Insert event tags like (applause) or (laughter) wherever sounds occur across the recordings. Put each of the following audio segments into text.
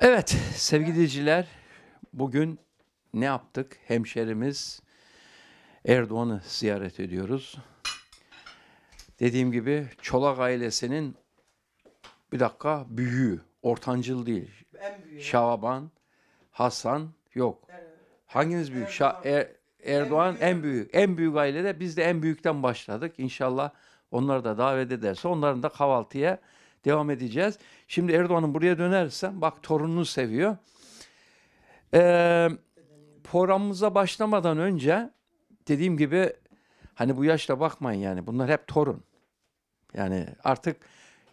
Evet sevgili dinleyiciler bugün ne yaptık? Hemşerimiz Erdoğan'ı ziyaret ediyoruz. Dediğim gibi Çolak ailesinin bir dakika büyüğü, ortancıl değil. En büyüğü. Şaban, Hasan yok. Evet. Hanginiz büyük? Erdoğan, Şa- er- Erdoğan en, büyük. en büyük. En büyük ailede biz de en büyükten başladık. İnşallah onları da davet ederse onların da kahvaltıya devam edeceğiz. Şimdi Erdoğan'ın buraya dönersem bak torununu seviyor. Ee, programımıza başlamadan önce dediğim gibi hani bu yaşta bakmayın yani bunlar hep torun. Yani artık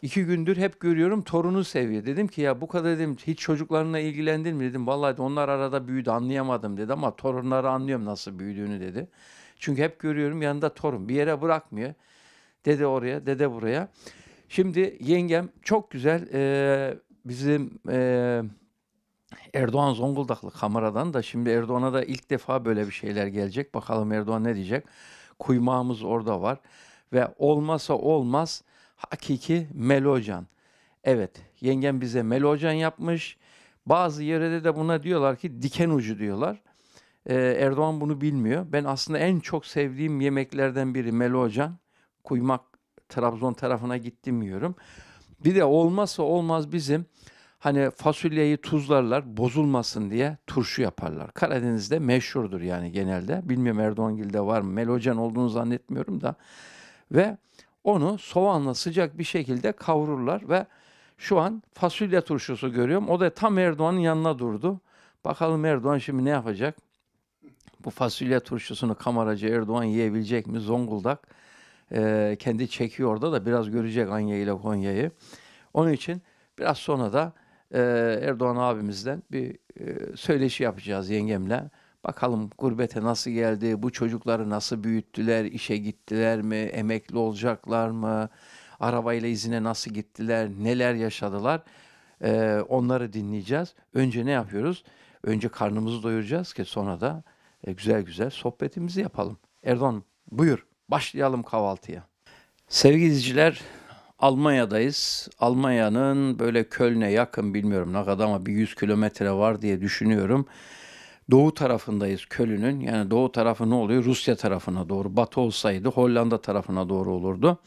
iki gündür hep görüyorum torunu seviyor. Dedim ki ya bu kadar dedim hiç çocuklarına ilgilendin mi dedim. Vallahi onlar arada büyüdü anlayamadım dedi ama torunları anlıyorum nasıl büyüdüğünü dedi. Çünkü hep görüyorum yanında torun bir yere bırakmıyor. Dede oraya dede buraya. Şimdi yengem çok güzel e, bizim e, Erdoğan Zonguldaklı kameradan da şimdi Erdoğan'a da ilk defa böyle bir şeyler gelecek. Bakalım Erdoğan ne diyecek? Kuymağımız orada var ve olmazsa olmaz hakiki melocan. Evet yengem bize melocan yapmış. Bazı yerde de buna diyorlar ki diken ucu diyorlar. Ee, Erdoğan bunu bilmiyor. Ben aslında en çok sevdiğim yemeklerden biri melocan. Kuymak Trabzon tarafına gittim yiyorum. Bir de olmazsa olmaz bizim hani fasulyeyi tuzlarlar bozulmasın diye turşu yaparlar. Karadeniz'de meşhurdur yani genelde. Bilmiyorum Erdoğangil'de var mı? Melocan olduğunu zannetmiyorum da. Ve onu soğanla sıcak bir şekilde kavururlar ve şu an fasulye turşusu görüyorum. O da tam Erdoğan'ın yanına durdu. Bakalım Erdoğan şimdi ne yapacak? Bu fasulye turşusunu kameracı Erdoğan yiyebilecek mi? Zonguldak e, kendi çekiyor orada da biraz görecek Anya ile Konya'yı. Onun için biraz sonra da e, Erdoğan abimizden bir e, söyleşi yapacağız yengemle. Bakalım gurbete nasıl geldi, bu çocukları nasıl büyüttüler, işe gittiler mi, emekli olacaklar mı, arabayla izine nasıl gittiler, neler yaşadılar. Ee, onları dinleyeceğiz. Önce ne yapıyoruz? Önce karnımızı doyuracağız ki sonra da e, güzel güzel sohbetimizi yapalım. Erdoğan buyur. Başlayalım kahvaltıya. Sevgili izleyiciler, Almanya'dayız. Almanya'nın böyle Köln'e yakın bilmiyorum ne kadar ama bir 100 kilometre var diye düşünüyorum. Doğu tarafındayız Köln'ün. Yani doğu tarafı ne oluyor? Rusya tarafına doğru. Batı olsaydı Hollanda tarafına doğru olurdu.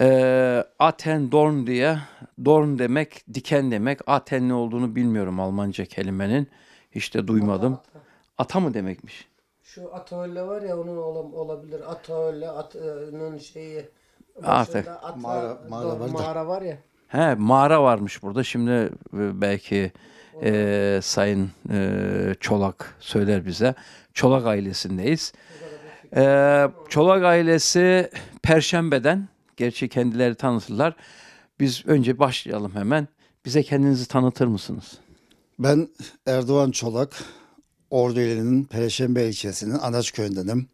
E, Aten Dorn diye Dorn demek diken demek. Aten ne olduğunu bilmiyorum Almanca kelimenin. Hiç de duymadım. Ata, ata mı demekmiş? Şu atölye var ya onun olabilir. Ataölle, Ata'nın e, şeyi. Artık. Ata, mağara, mağara, doğru, var mağara var ya. He mağara varmış burada. Şimdi e, belki e, ee, Sayın e, Çolak söyler bize. Çolak ailesindeyiz. Şey. E, ee, Çolak ailesi Perşembe'den, gerçi kendileri tanıtırlar. Biz önce başlayalım hemen. Bize kendinizi tanıtır mısınız? Ben Erdoğan Çolak, Ordu ilinin Perşembe ilçesinin Anaç köyündenim.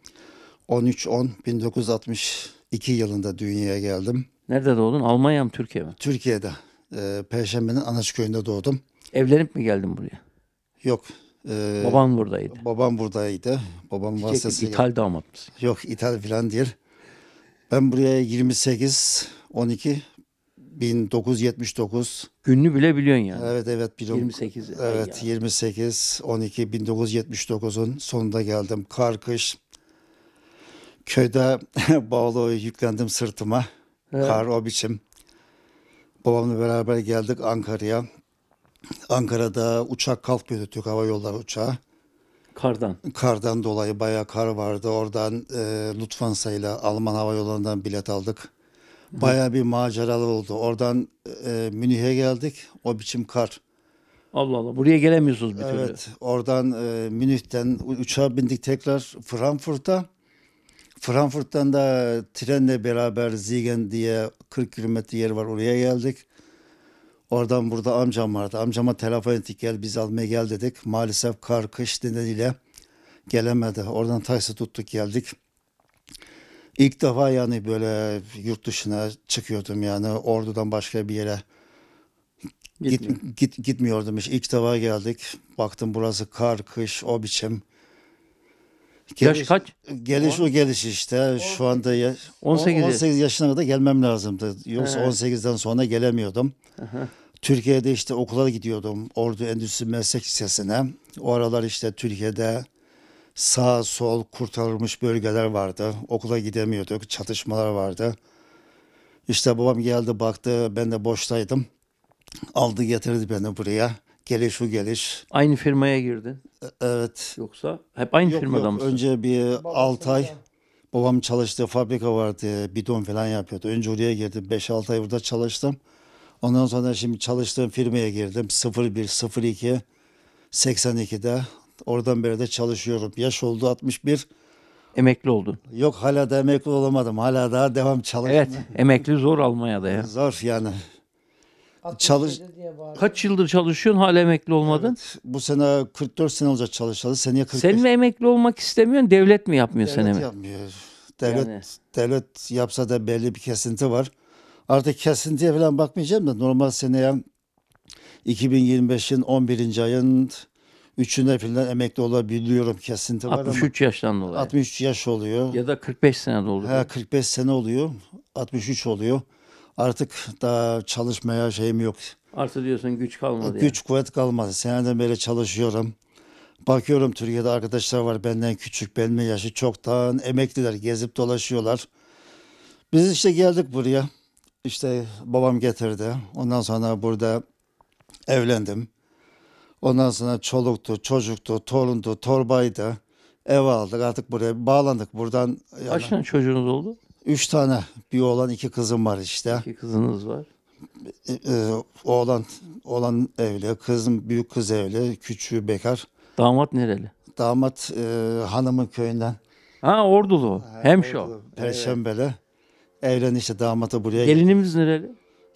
13-10-1962 yılında dünyaya geldim. Nerede doğdun? Almanya mı Türkiye mi? Türkiye'de. E, Perşembe'nin köyünde doğdum. Evlenip mi geldin buraya? Yok. E, Baban buradaydı. Babam buradaydı. Babam vasıtasıyla. İthal damat mısın? Yok ithal falan değil. Ben buraya 28, 12, 1979. Gününü bile biliyorsun yani. Evet evet. Bilom, 28. Evet ya. 28 12 1979'un sonunda geldim. Kar kış. Köyde (laughs) bağlı yüklendim sırtıma. Evet. Kar o biçim. Babamla beraber geldik Ankara'ya. Ankara'da uçak kalkmıyordu Türk Hava Yolları uçağı. Kardan. Kardan dolayı bayağı kar vardı. Oradan e, Lufthansa ile Alman Hava Yolları'ndan bilet aldık. Baya bir maceralı oldu. Oradan e, Münih'e geldik. O biçim kar. Allah Allah. Buraya gelemiyorsunuz bir türlü. Evet. Oradan e, Münih'ten uçağa bindik tekrar Frankfurt'a. Frankfurt'tan da trenle beraber Ziegen diye 40 kilometre yer var. Oraya geldik. Oradan burada amcam vardı. Amcama telefon ettik gel biz almaya gel dedik. Maalesef kar kış nedeniyle gelemedi. Oradan taksi tuttuk geldik. İlk defa yani böyle yurt dışına çıkıyordum yani ordudan başka bir yere git, git, gitmiyordum hiç. İlk defa geldik. Baktım burası kar, kış, o biçim. Geliş, Yaş kaç? Geliş o geliş işte. On, Şu anda ya, 18, 18 yaşına kadar gelmem lazımdı. Yoksa evet. 18'den sonra gelemiyordum. Aha. Türkiye'de işte okula gidiyordum. Ordu Endüstri Meslek Lisesi'ne. O aralar işte Türkiye'de sağ sol kurtarılmış bölgeler vardı. Okula gidemiyorduk, çatışmalar vardı. İşte babam geldi baktı ben de boştaydım. Aldı getirdi beni buraya. Geliş o geliş. Aynı firmaya girdin. E, evet. Yoksa hep aynı yok, firmadan yok. mısın? Önce bir Babası 6 ay babam çalıştığı fabrika vardı. Bidon falan yapıyordu. Önce oraya girdim. 5-6 ay burada çalıştım. Ondan sonra şimdi çalıştığım firmaya girdim. 01, 02, 82'de Oradan beri de çalışıyorum. Yaş oldu 61. Emekli oldun. Yok hala da emekli olamadım. Hala daha devam çalışıyorum. Evet emekli zor Almanya'da ya. Zor yani. Çalış... Kaç yıldır çalışıyorsun hala emekli olmadın? Evet, bu sene 44 sene olacak çalışalı. Seneye 45. Sen mi emekli olmak istemiyorsun devlet mi yapmıyor seni? Devlet yapmıyor. Devlet, yani. devlet yapsa da belli bir kesinti var. Artık kesintiye falan bakmayacağım da normal seneye 2025'in 11. ayın Üçünde filan emekli olabiliyorum kesinti var 63 ama. yaştan dolayı. 63 yaş oluyor. Ya da 45 sene doldu. Ha, 45 sene oluyor. 63 oluyor. Artık daha çalışmaya şeyim yok. Artı diyorsun güç kalmadı. Güç yani. kuvvet kalmadı. Seneden beri çalışıyorum. Bakıyorum Türkiye'de arkadaşlar var benden küçük, benim yaşı çoktan emekliler gezip dolaşıyorlar. Biz işte geldik buraya. İşte babam getirdi. Ondan sonra burada evlendim. Ondan sonra çoluktu, çocuktu, torundu, torbaydı. Ev aldık artık buraya bağlandık. Buradan Kaç tane çocuğunuz oldu? üç tane bir oğlan iki kızım var işte. İki kızınız var. E, e, oğlan, oğlan evli, kızım büyük kız evli, küçüğü bekar. Damat nereli? Damat e, hanımın köyünden. Ha Ordulu. Hemşo. Perşembele. Evlen işte damatı buraya. Gelinimiz nereli?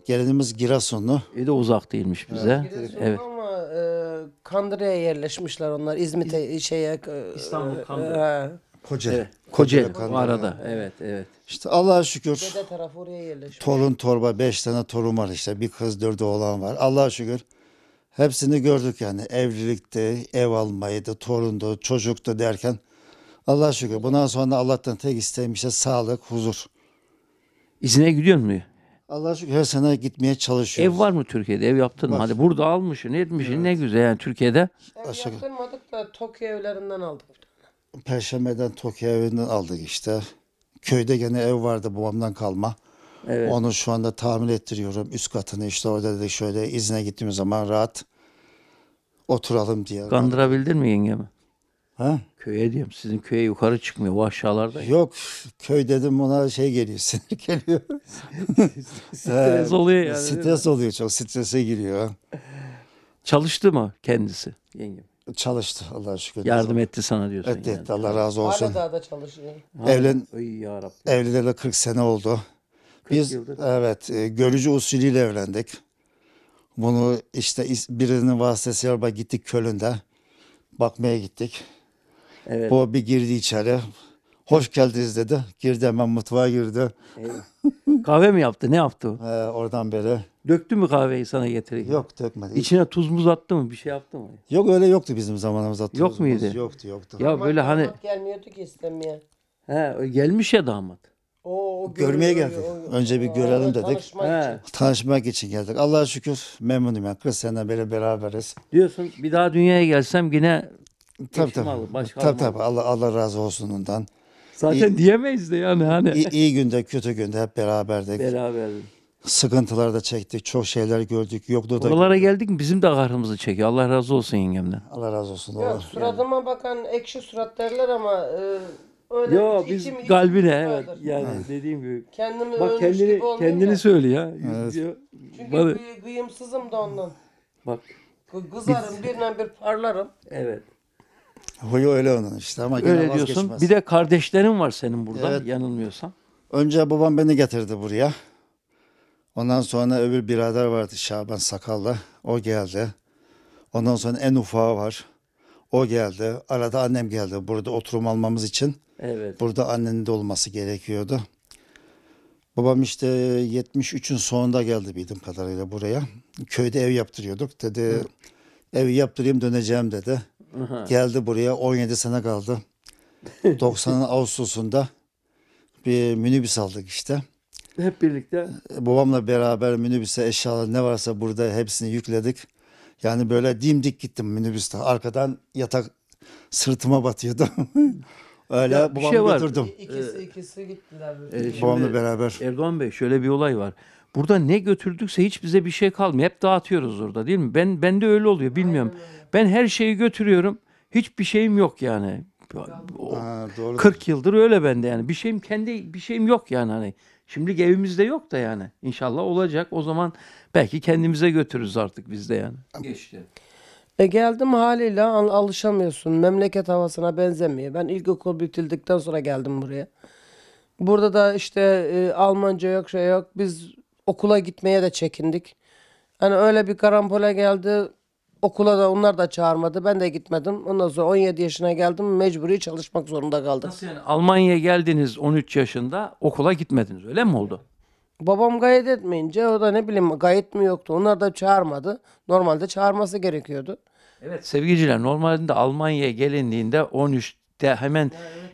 Gelinimiz Giresunlu. E de uzak değilmiş bize. Evet. Evet. Ama e, Kandıra'ya yerleşmişler onlar. İzmit'e şeye e, İstanbul e, Kandıra. Kocaeli. Evet. Kocaeli Kandıra'ya. arada. Evet, evet. İşte Allah'a şükür. Dede tarafı oraya yerleşmiş. Torun torba beş tane torun var işte. Bir kız dört oğlan var. Allah'a şükür. Hepsini gördük yani evlilikte, ev almayı torundu, çocuktu derken. Allah'a şükür. Bundan sonra Allah'tan tek isteğim işte sağlık, huzur. İzine gidiyor mu? Allah'a şükür her sene gitmeye çalışıyoruz. Ev var mı Türkiye'de? Ev yaptın mı? Hadi burada almışsın, etmişsin. Evet. Ne güzel yani Türkiye'de. Ev Aşağı... yaptırmadık da Tokyo evlerinden aldık. Perşembe'den Tokyo evinden aldık işte. Köyde gene ev vardı babamdan kalma. Evet. Onu şu anda tamir ettiriyorum. Üst katını işte orada da şöyle izne gittiğimiz zaman rahat oturalım diye. Kandırabildin mi yengemi? Ha? Köye diyeyim. Sizin köye yukarı çıkmıyor. Bu aşağılarda. Yok. Köy dedim buna şey geliyor. (laughs) Sinir geliyor. (laughs) stres oluyor yani. Stres oluyor. Çok strese giriyor. Çalıştı mı kendisi yengem? Çalıştı Allah'a şükür. Yardım etti sana diyorsun. Etti yani. etti Allah razı olsun. Hala daha da çalışıyor. Evlen, evliliğe de 40 sene oldu. 40 Biz yıldır. evet e, görücü usulüyle evlendik. Bunu işte birinin vasıtasıyla gittik Köln'de. Bakmaya gittik. Evet. Bu bir girdi içeri. Hoş geldiniz dedi. Girdi hemen mutfağa girdi. Kahve mi yaptı? Ne yaptı? Ee, oradan beri. Döktü mü kahveyi sana getirirken? Yok dökmedi. İçine tuz muz attı mı? Bir şey yaptı mı? Yok öyle yoktu bizim zamanımızda. Tuz, Yok muz muydu? Yoktu yoktu. Ya böyle hani gelmiyordu ki istemeye. He, gelmiş ya damat. O, o Görmeye geldi. Önce bir görelim o, dedik. Tanışmak için. Tanışmak için geldik. Allah'a şükür memnunum yani. kız senden beri beraberiz. Diyorsun bir daha dünyaya gelsem yine Tabi tabi. tabii. Başka Allah, Allah razı olsunundan. Zaten iyi, diyemeyiz de yani hani. İyi iyi günde kötü günde hep beraberdik. Beraberdik. Sıkıntılar da çektik. Çok şeyler gördük. Yokluğu da... Buralara geldik mi bizim de kahrımızı çekiyor. Allah razı olsun yengemden. Allah razı olsun. Ya, suratıma yani. bakan ekşi surat derler ama e, öyle Yo, biz içim, kalbine içim evet vardır. yani dediğim gibi. Kendimi Bak kendini kendini söyle ya. Evet. Çünkü Bana... gıyımsızım da ondan. Bak. Kızarım birden bir parlarım. Evet. Huyu öyle onun işte ama Öyle vazgeçmez. diyorsun. Bir de kardeşlerin var senin burada Evet. yanılmıyorsam. Önce babam beni getirdi buraya. Ondan sonra öbür birader vardı Şaban Sakallı. O geldi. Ondan sonra en ufağı var. O geldi. Arada annem geldi. Burada oturum almamız için. Evet. Burada annenin de olması gerekiyordu. Babam işte 73'ün sonunda geldi bildiğim kadarıyla buraya. Köyde ev yaptırıyorduk. Dedi ev yaptırayım döneceğim dedi. Aha. Geldi buraya 17 sene kaldı. 90'ın (laughs) Ağustos'unda bir minibüs aldık işte. Hep birlikte. Babamla beraber minibüse eşyalar ne varsa burada hepsini yükledik. Yani böyle dimdik gittim minibüste. Arkadan yatak sırtıma batıyordu. (laughs) Öyle ya, şey babamı şey var. götürdüm. İkisi, ikisi gittiler. Ee, Babamla beraber. Erdoğan Bey şöyle bir olay var. Burada ne götürdükse hiç bize bir şey kalmıyor. Hep dağıtıyoruz orada değil mi? Ben bende öyle oluyor bilmiyorum. Ben her şeyi götürüyorum. Hiçbir şeyim yok yani. O, ha, 40 yıldır öyle bende yani. Bir şeyim kendi bir şeyim yok yani hani. Şimdi evimizde yok da yani. İnşallah olacak. O zaman belki kendimize götürürüz artık biz de yani. Geçti. E geldim haliyle al alışamıyorsun. Memleket havasına benzemiyor. Ben ilkokul bitirdikten sonra geldim buraya. Burada da işte e, Almanca yok şey yok. Biz okula gitmeye de çekindik. Hani öyle bir karambole geldi. Okula da onlar da çağırmadı. Ben de gitmedim. Ondan sonra 17 yaşına geldim. Mecburi çalışmak zorunda kaldım. Nasıl yani Almanya'ya geldiniz 13 yaşında okula gitmediniz öyle mi oldu? Babam gayet etmeyince o da ne bileyim gayet mi yoktu. Onlar da çağırmadı. Normalde çağırması gerekiyordu. Evet sevgiliciler normalde Almanya'ya gelindiğinde 13 de hemen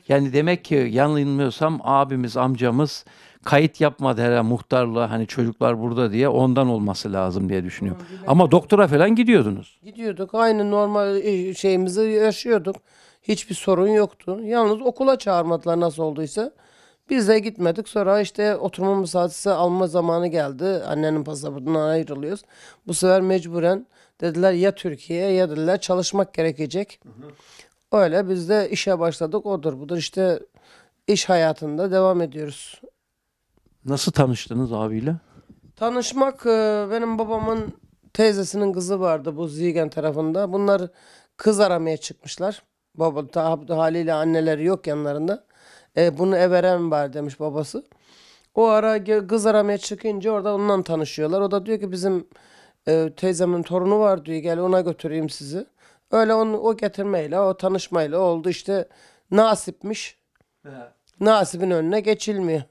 yani demek ki yanılmıyorsam abimiz, amcamız kayıt yapmadı herhalde muhtarla hani çocuklar burada diye ondan olması lazım diye düşünüyorum. Ama doktora falan gidiyordunuz. Gidiyorduk. Aynı normal e, şeyimizi yaşıyorduk. Hiçbir sorun yoktu. Yalnız okula çağırmadılar nasıl olduysa. Biz de gitmedik. Sonra işte oturma müsaadesi alma zamanı geldi. Annenin pasaportundan ayrılıyoruz. Bu sefer mecburen dediler ya Türkiye ya dediler çalışmak gerekecek. Hı hı. Öyle biz de işe başladık odur budur işte iş hayatında devam ediyoruz. Nasıl tanıştınız abiyle? Tanışmak e, benim babamın teyzesinin kızı vardı bu Zigen tarafında. Bunlar kız aramaya çıkmışlar. Baba tabi haliyle anneleri yok yanlarında. E, bunu everem var demiş babası. O ara kız aramaya çıkınca orada ondan tanışıyorlar. O da diyor ki bizim e, teyzemin torunu var diyor gel ona götüreyim sizi. Öyle onu o getirmeyle, o tanışmayla oldu işte nasipmiş. He. Nasibin önüne geçilmiyor.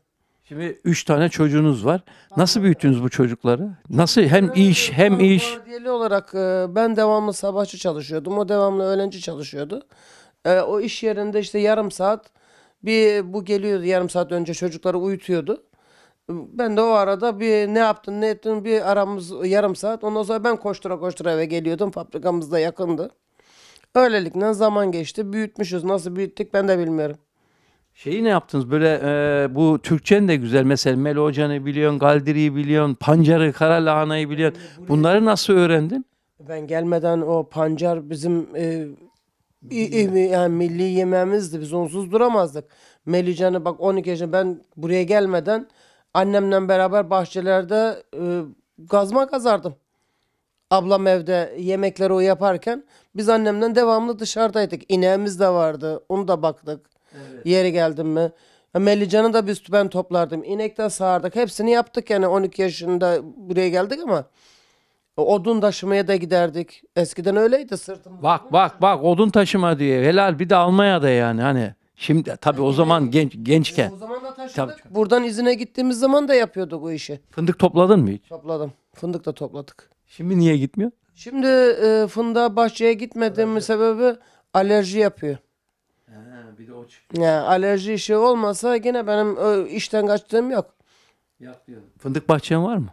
Şimdi üç tane çocuğunuz var. Nasıl büyüttünüz bu çocukları? Nasıl hem iş hem iş? Vardiyeli olarak e, ben devamlı sabahçı çalışıyordum. O devamlı öğlenci çalışıyordu. E, o iş yerinde işte yarım saat bir bu geliyordu yarım saat önce çocukları uyutuyordu. Ben de o arada bir ne yaptın ne ettin bir aramız yarım saat. Ondan sonra ben koştura koştura eve geliyordum. Fabrikamız da yakındı. Böylelikle zaman geçti. Büyütmüşüz. Nasıl büyüttük ben de bilmiyorum. Şeyi ne yaptınız? Böyle e, bu Türkçen de güzel. Mesela Melo Hoca'nı biliyorsun, Galdiri'yi biliyorsun, Pancar'ı, kara lahanayı biliyorsun. Bunları nasıl öğrendin? Ben gelmeden o pancar bizim e, milli. yani milli yemeğimizdi. Biz onsuz duramazdık. Melican'ı bak 12 yaşında ben buraya gelmeden annemle beraber bahçelerde e, gazma kazardım. Ablam evde yemekleri o yaparken biz annemden devamlı dışarıdaydık. İneğimiz de vardı. Onu da baktık. Evet. Yeri geldim mi? Mellican'ı da biz ben toplardım. İnek de sağardık. Hepsini yaptık yani 12 yaşında buraya geldik ama. Odun taşımaya da giderdik. Eskiden öyleydi sırtımda. Bak bak bak odun taşıma diye. Helal bir de Almanya'da yani hani. Şimdi tabii o zaman (laughs) genç gençken. o zaman da taşıdık. Tabii. Buradan izine gittiğimiz zaman da yapıyorduk o işi. Fındık topladın mı hiç? Topladım. Fındık da topladık. Şimdi niye gitmiyor? Şimdi e, fındığa bahçeye gitmediğimin sebebi alerji yapıyor. He, bir de o Ya Yani alerji işi olmasa gene benim ö, işten kaçtığım yok. yap Fındık bahçen var mı?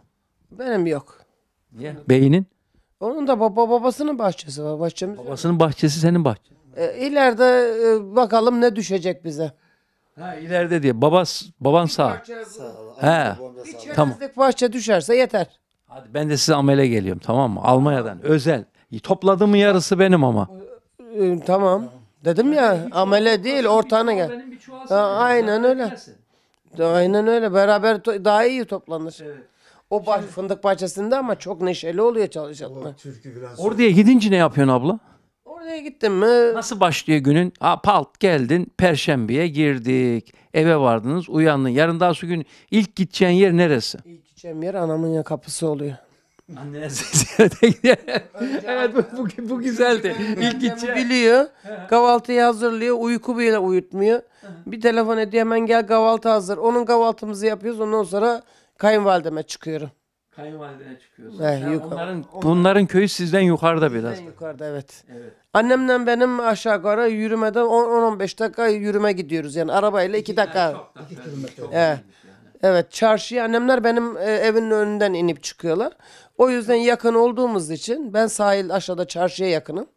Benim yok. Niye? Beynin? Onun da baba babasının bahçesi var. Bahçemiz. yok. Babasının bahçesi senin bahçen. E, ileride e, bakalım ne düşecek bize. Ha ileride diye. Babas, baban sağ. Bahçe- He. Bir çerezlik Tamam. bahçe düşerse yeter. Hadi ben de size amele geliyorum tamam mı? Almanya'dan özel. Topladım yarısı benim ama. Ee, tamam. Dedim ya amele değil ortağına gel. Ha, aynen öyle. Aynen öyle. Beraber daha iyi toplanır. O baş, fındık bahçesinde ama çok neşeli oluyor çalışanlar. Türkü biraz Oraya gidince ne yapıyorsun abla? Oraya gittim mi? Nasıl başlıyor günün? Ha, palt geldin, perşembeye girdik. Eve vardınız, uyandın. Yarın daha su gün ilk gideceğin yer neresi? İlk gideceğim yer anamın ya kapısı oluyor. Annene ziyarete gidelim. evet bu, bu, bu güzeldi. İlk gideceğim. Biliyor. Kahvaltıyı hazırlıyor. Uyku bile uyutmuyor. Bir telefon ediyor hemen gel kahvaltı hazır. Onun kahvaltımızı yapıyoruz. Ondan sonra kayınvalideme çıkıyorum. Kayınvalidene çıkıyoruz. Evet, eh, yani onların, bunların köyü sizden yukarıda biraz. yukarıda evet. evet. Annemle benim aşağı yukarı yürümeden 10-15 dakika yürüme gidiyoruz. Yani arabayla 2 dakika. 2 kilometre. Evet. Eh. Evet çarşıya annemler benim e, evimin önünden inip çıkıyorlar. O yüzden yakın olduğumuz için ben sahil aşağıda çarşıya yakınım.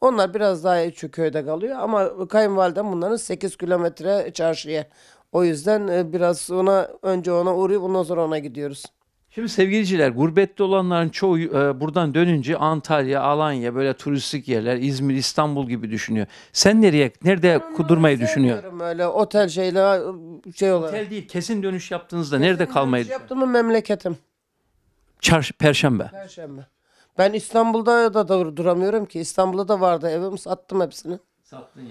Onlar biraz daha içi köyde kalıyor ama kayınvalidem bunların 8 kilometre çarşıya. O yüzden e, biraz ona önce ona uğrayıp ondan sonra ona gidiyoruz. Şimdi sevgiliciler gurbette olanların çoğu e, buradan dönünce Antalya, Alanya böyle turistik yerler, İzmir, İstanbul gibi düşünüyor. Sen nereye, nerede kudurmayı düşünüyorsun? öyle otel şeyle e, şey olarak. Otel değil, kesin dönüş yaptığınızda nerede kalmayı düşünüyorsun? Yaptım mı memleketim? Çarş, Perşembe. Perşembe. Ben İstanbul'da da dur- duramıyorum ki. İstanbul'da da vardı evim sattım hepsini. Sattın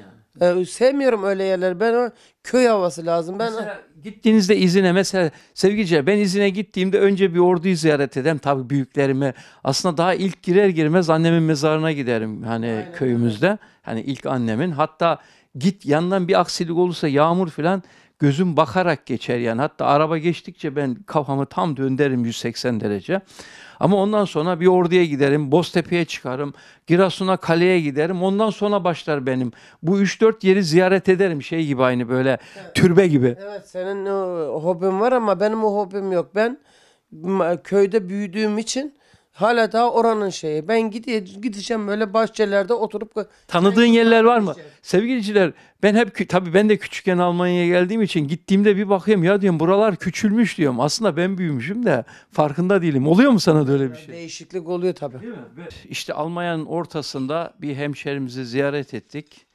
yani. Ee, sevmiyorum öyle yerler. Ben o köy havası lazım. Ben mesela gittiğinizde izine mesela sevgice ben izine gittiğimde önce bir orduyu ziyaret ederim tabii büyüklerime. Aslında daha ilk girer girmez annemin mezarına giderim hani Aynen. köyümüzde. Hani ilk annemin. Hatta git yandan bir aksilik olursa yağmur falan gözüm bakarak geçer yani. Hatta araba geçtikçe ben kafamı tam döndürürüm 180 derece. Ama ondan sonra bir orduya giderim, Boztepe'ye çıkarım, Giresun'a kaleye giderim. Ondan sonra başlar benim. Bu 3-4 yeri ziyaret ederim şey gibi aynı böyle evet. türbe gibi. Evet senin o hobin var ama benim o hobim yok. Ben köyde büyüdüğüm için Hala daha oranın şeyi. Ben gide gideceğim böyle bahçelerde oturup Tanıdığın yerler var mı? Sevgiliciler ben hep tabii ben de küçükken Almanya'ya geldiğim için gittiğimde bir bakayım ya diyorum buralar küçülmüş diyorum. Aslında ben büyümüşüm de farkında değilim. Oluyor mu sana böyle bir şey? Değişiklik oluyor tabii. Değil mi? İşte Almanya'nın ortasında bir hemşerimizi ziyaret ettik.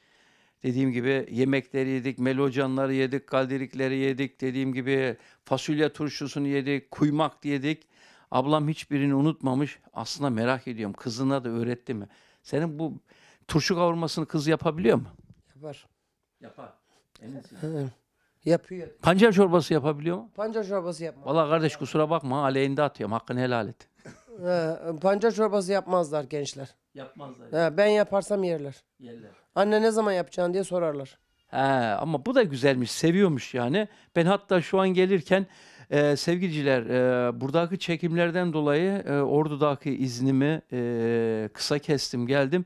Dediğim gibi yemekleri yedik, melocanları yedik, kaldirikleri yedik. Dediğim gibi fasulye turşusunu yedik, kuymak yedik. Ablam hiçbirini unutmamış. Aslında merak ediyorum. Kızına da öğretti mi? Senin bu turşu kavurmasını kız yapabiliyor mu? Yapar. Yapar. Yapıyor. Pancar çorbası yapabiliyor mu? Pancar çorbası yapmaz. Valla kardeş kusura bakma aleyhinde atıyorum. Hakkını helal et. pancar çorbası yapmazlar gençler. Yapmazlar. He, ben yaparsam yerler. Yerler. Anne ne zaman yapacaksın diye sorarlar. He, ama bu da güzelmiş, seviyormuş yani. Ben hatta şu an gelirken ee, sevgiliciler e, buradaki çekimlerden dolayı e, Ordu'daki iznimi e, kısa kestim geldim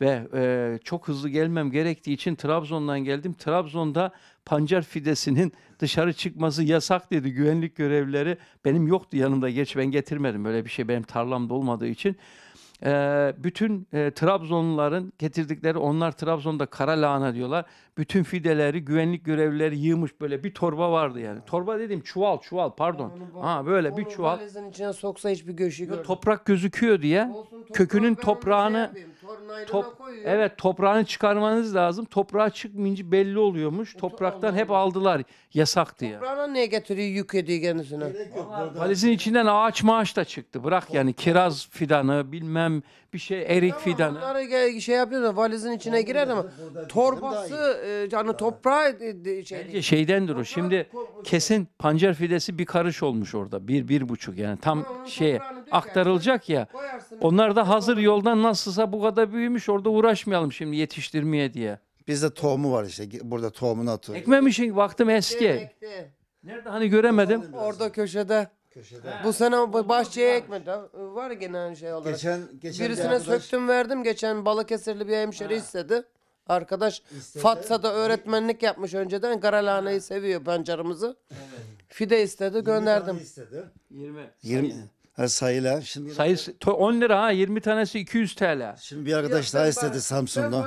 ve e, çok hızlı gelmem gerektiği için Trabzon'dan geldim. Trabzon'da pancar fidesinin dışarı çıkması yasak dedi güvenlik görevlileri. Benim yoktu yanımda geç ben getirmedim böyle bir şey benim tarlamda olmadığı için. E, bütün e, Trabzonluların getirdikleri onlar Trabzon'da kara lahana diyorlar bütün fideleri, güvenlik görevlileri yığmış böyle bir torba vardı yani. Torba dedim çuval, çuval pardon. Ha böyle bir çuval. Valizin içine soksa hiçbir göçü yok Toprak gözüküyor diye kökünün şey toprağını top, evet toprağını çıkarmanız lazım. Toprağa çıkmayınca belli oluyormuş. Topraktan hep aldılar yasak diye. Toprağına niye getiriyor yük ediyor kendisine? Valizin içinden ağaç maaş da çıktı. Bırak yani kiraz fidanı bilmem hiçbir şey erik Tamam, fidanı. Bunları şey yapıyoruz valizin içine girer ama torbası e, yani toprağı e, de- şey Bence şeydendir o. Şimdi kesin pancar fidesi bir karış olmuş orada. Bir, bir buçuk yani tam onun şeye aktarılacak ya. Onlar da hazır yoldan nasılsa bu kadar büyümüş orada uğraşmayalım şimdi yetiştirmeye diye. Bizde tohumu var işte. Burada tohumunu atıyoruz. Ekmemişin vaktim eski. Ekti. Nerede hani göremedim. Orada köşede. Köşede. Bu sene bahçeye ekmedi. Var gene aynı şey olarak. Geçen, geçen Birisine arkadaş- söktüm verdim. Geçen Balıkesirli bir hemşeri Ha. istedi. Arkadaş İstedi. da öğretmenlik yapmış önceden. Garalaneyi seviyor pancarımızı. Evet. Fide istedi 20 gönderdim. istedi. 20. 20 Sayıla, Şimdi Sayısı 10 lira ha 20 tanesi 200 TL. şimdi bir arkadaş daha istedi Samsun'dan.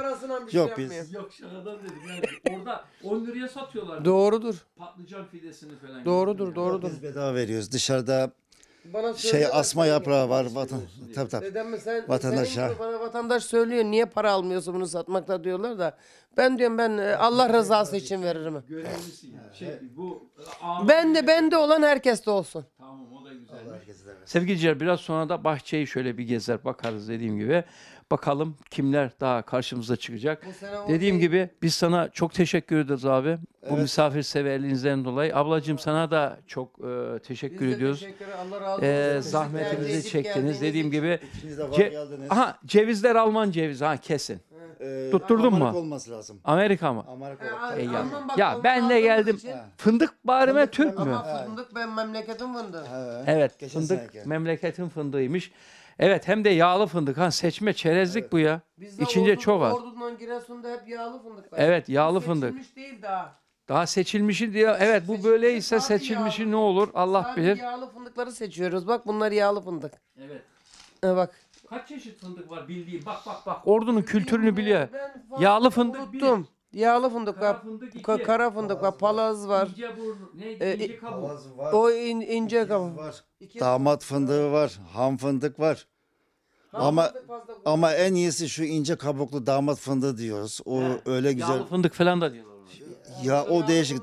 Yok biz. Yok şakadan dedim yani orada 10 liraya satıyorlar Doğrudur. patlıcan fidesini falan. Doğrudur, doğrudur. Biz bedava veriyoruz. Dışarıda bana şey asma söylüyorlar. yaprağı var vatan tabii tabii. Dedem mesela vatandaşa. vatandaşa. bana vatandaş söylüyor niye para almıyorsun bunu satmakta diyorlar da. Ben diyorum ben e, Allah rızası için veririm. Görevlisin yani. Şey, bu ağabey- Ben de bende olan herkeste olsun. Tamam o da güzel. Sevgili Ciğer biraz sonra da bahçeyi şöyle bir gezer bakarız dediğim gibi. Bakalım kimler daha karşımıza çıkacak. Dediğim ortaya... gibi biz sana çok teşekkür ederiz abi. Evet. Bu severliğinizden dolayı. Ablacığım evet. sana da çok e, teşekkür biz ediyoruz. Teşekkür, Allah razı olsun. Ee, zahmetinizi çektiniz. Dediğim gibi ce Aha, cevizler Alman cevizi ha kesin. Ee, Tutturdun Amerika mu? Amerika olması lazım. Amerika mı? Amerika. Ee, ya, bak, ya ben de geldim. Için. Fındık barime Türk mü? Ama fındık ben memleketin fındığı. Evet, evet fındık seneki. memleketin fındığıymış. Evet hem de yağlı fındık. Ha seçme çerezlik Evet. bu ya. Bizde İçince Ordu- çok az. Ordu'dan Giresun'da hep yağlı fındık var. Evet yağlı fındık. Seçilmiş değil daha. Daha seçilmişi diye. Evet bu böyleyse sadece seçilmişi ne olur Allah Sadece bilir. yağlı fındıkları seçiyoruz. Bak bunlar yağlı fındık. Evet. Ha bak. Kaç çeşit fındık var bildiği? Bak bak bak. Ordunun kültürünü biliyor. Ben Yağlı fındık bilir. Yağlı fındık kara fındık iki. kara fındık var, palaz var. İnce burnu. Ne? E, ince kabuğu. Palaz var. O in- ince ikiz var. İki- Damat fındığı var. Ham fındık var. Tam ama- fındık Ama en iyisi şu ince kabuklu damat fındığı diyoruz. O He, öyle güzel. Yağlı fındık falan da diyorlar. ona. Ya o değişik.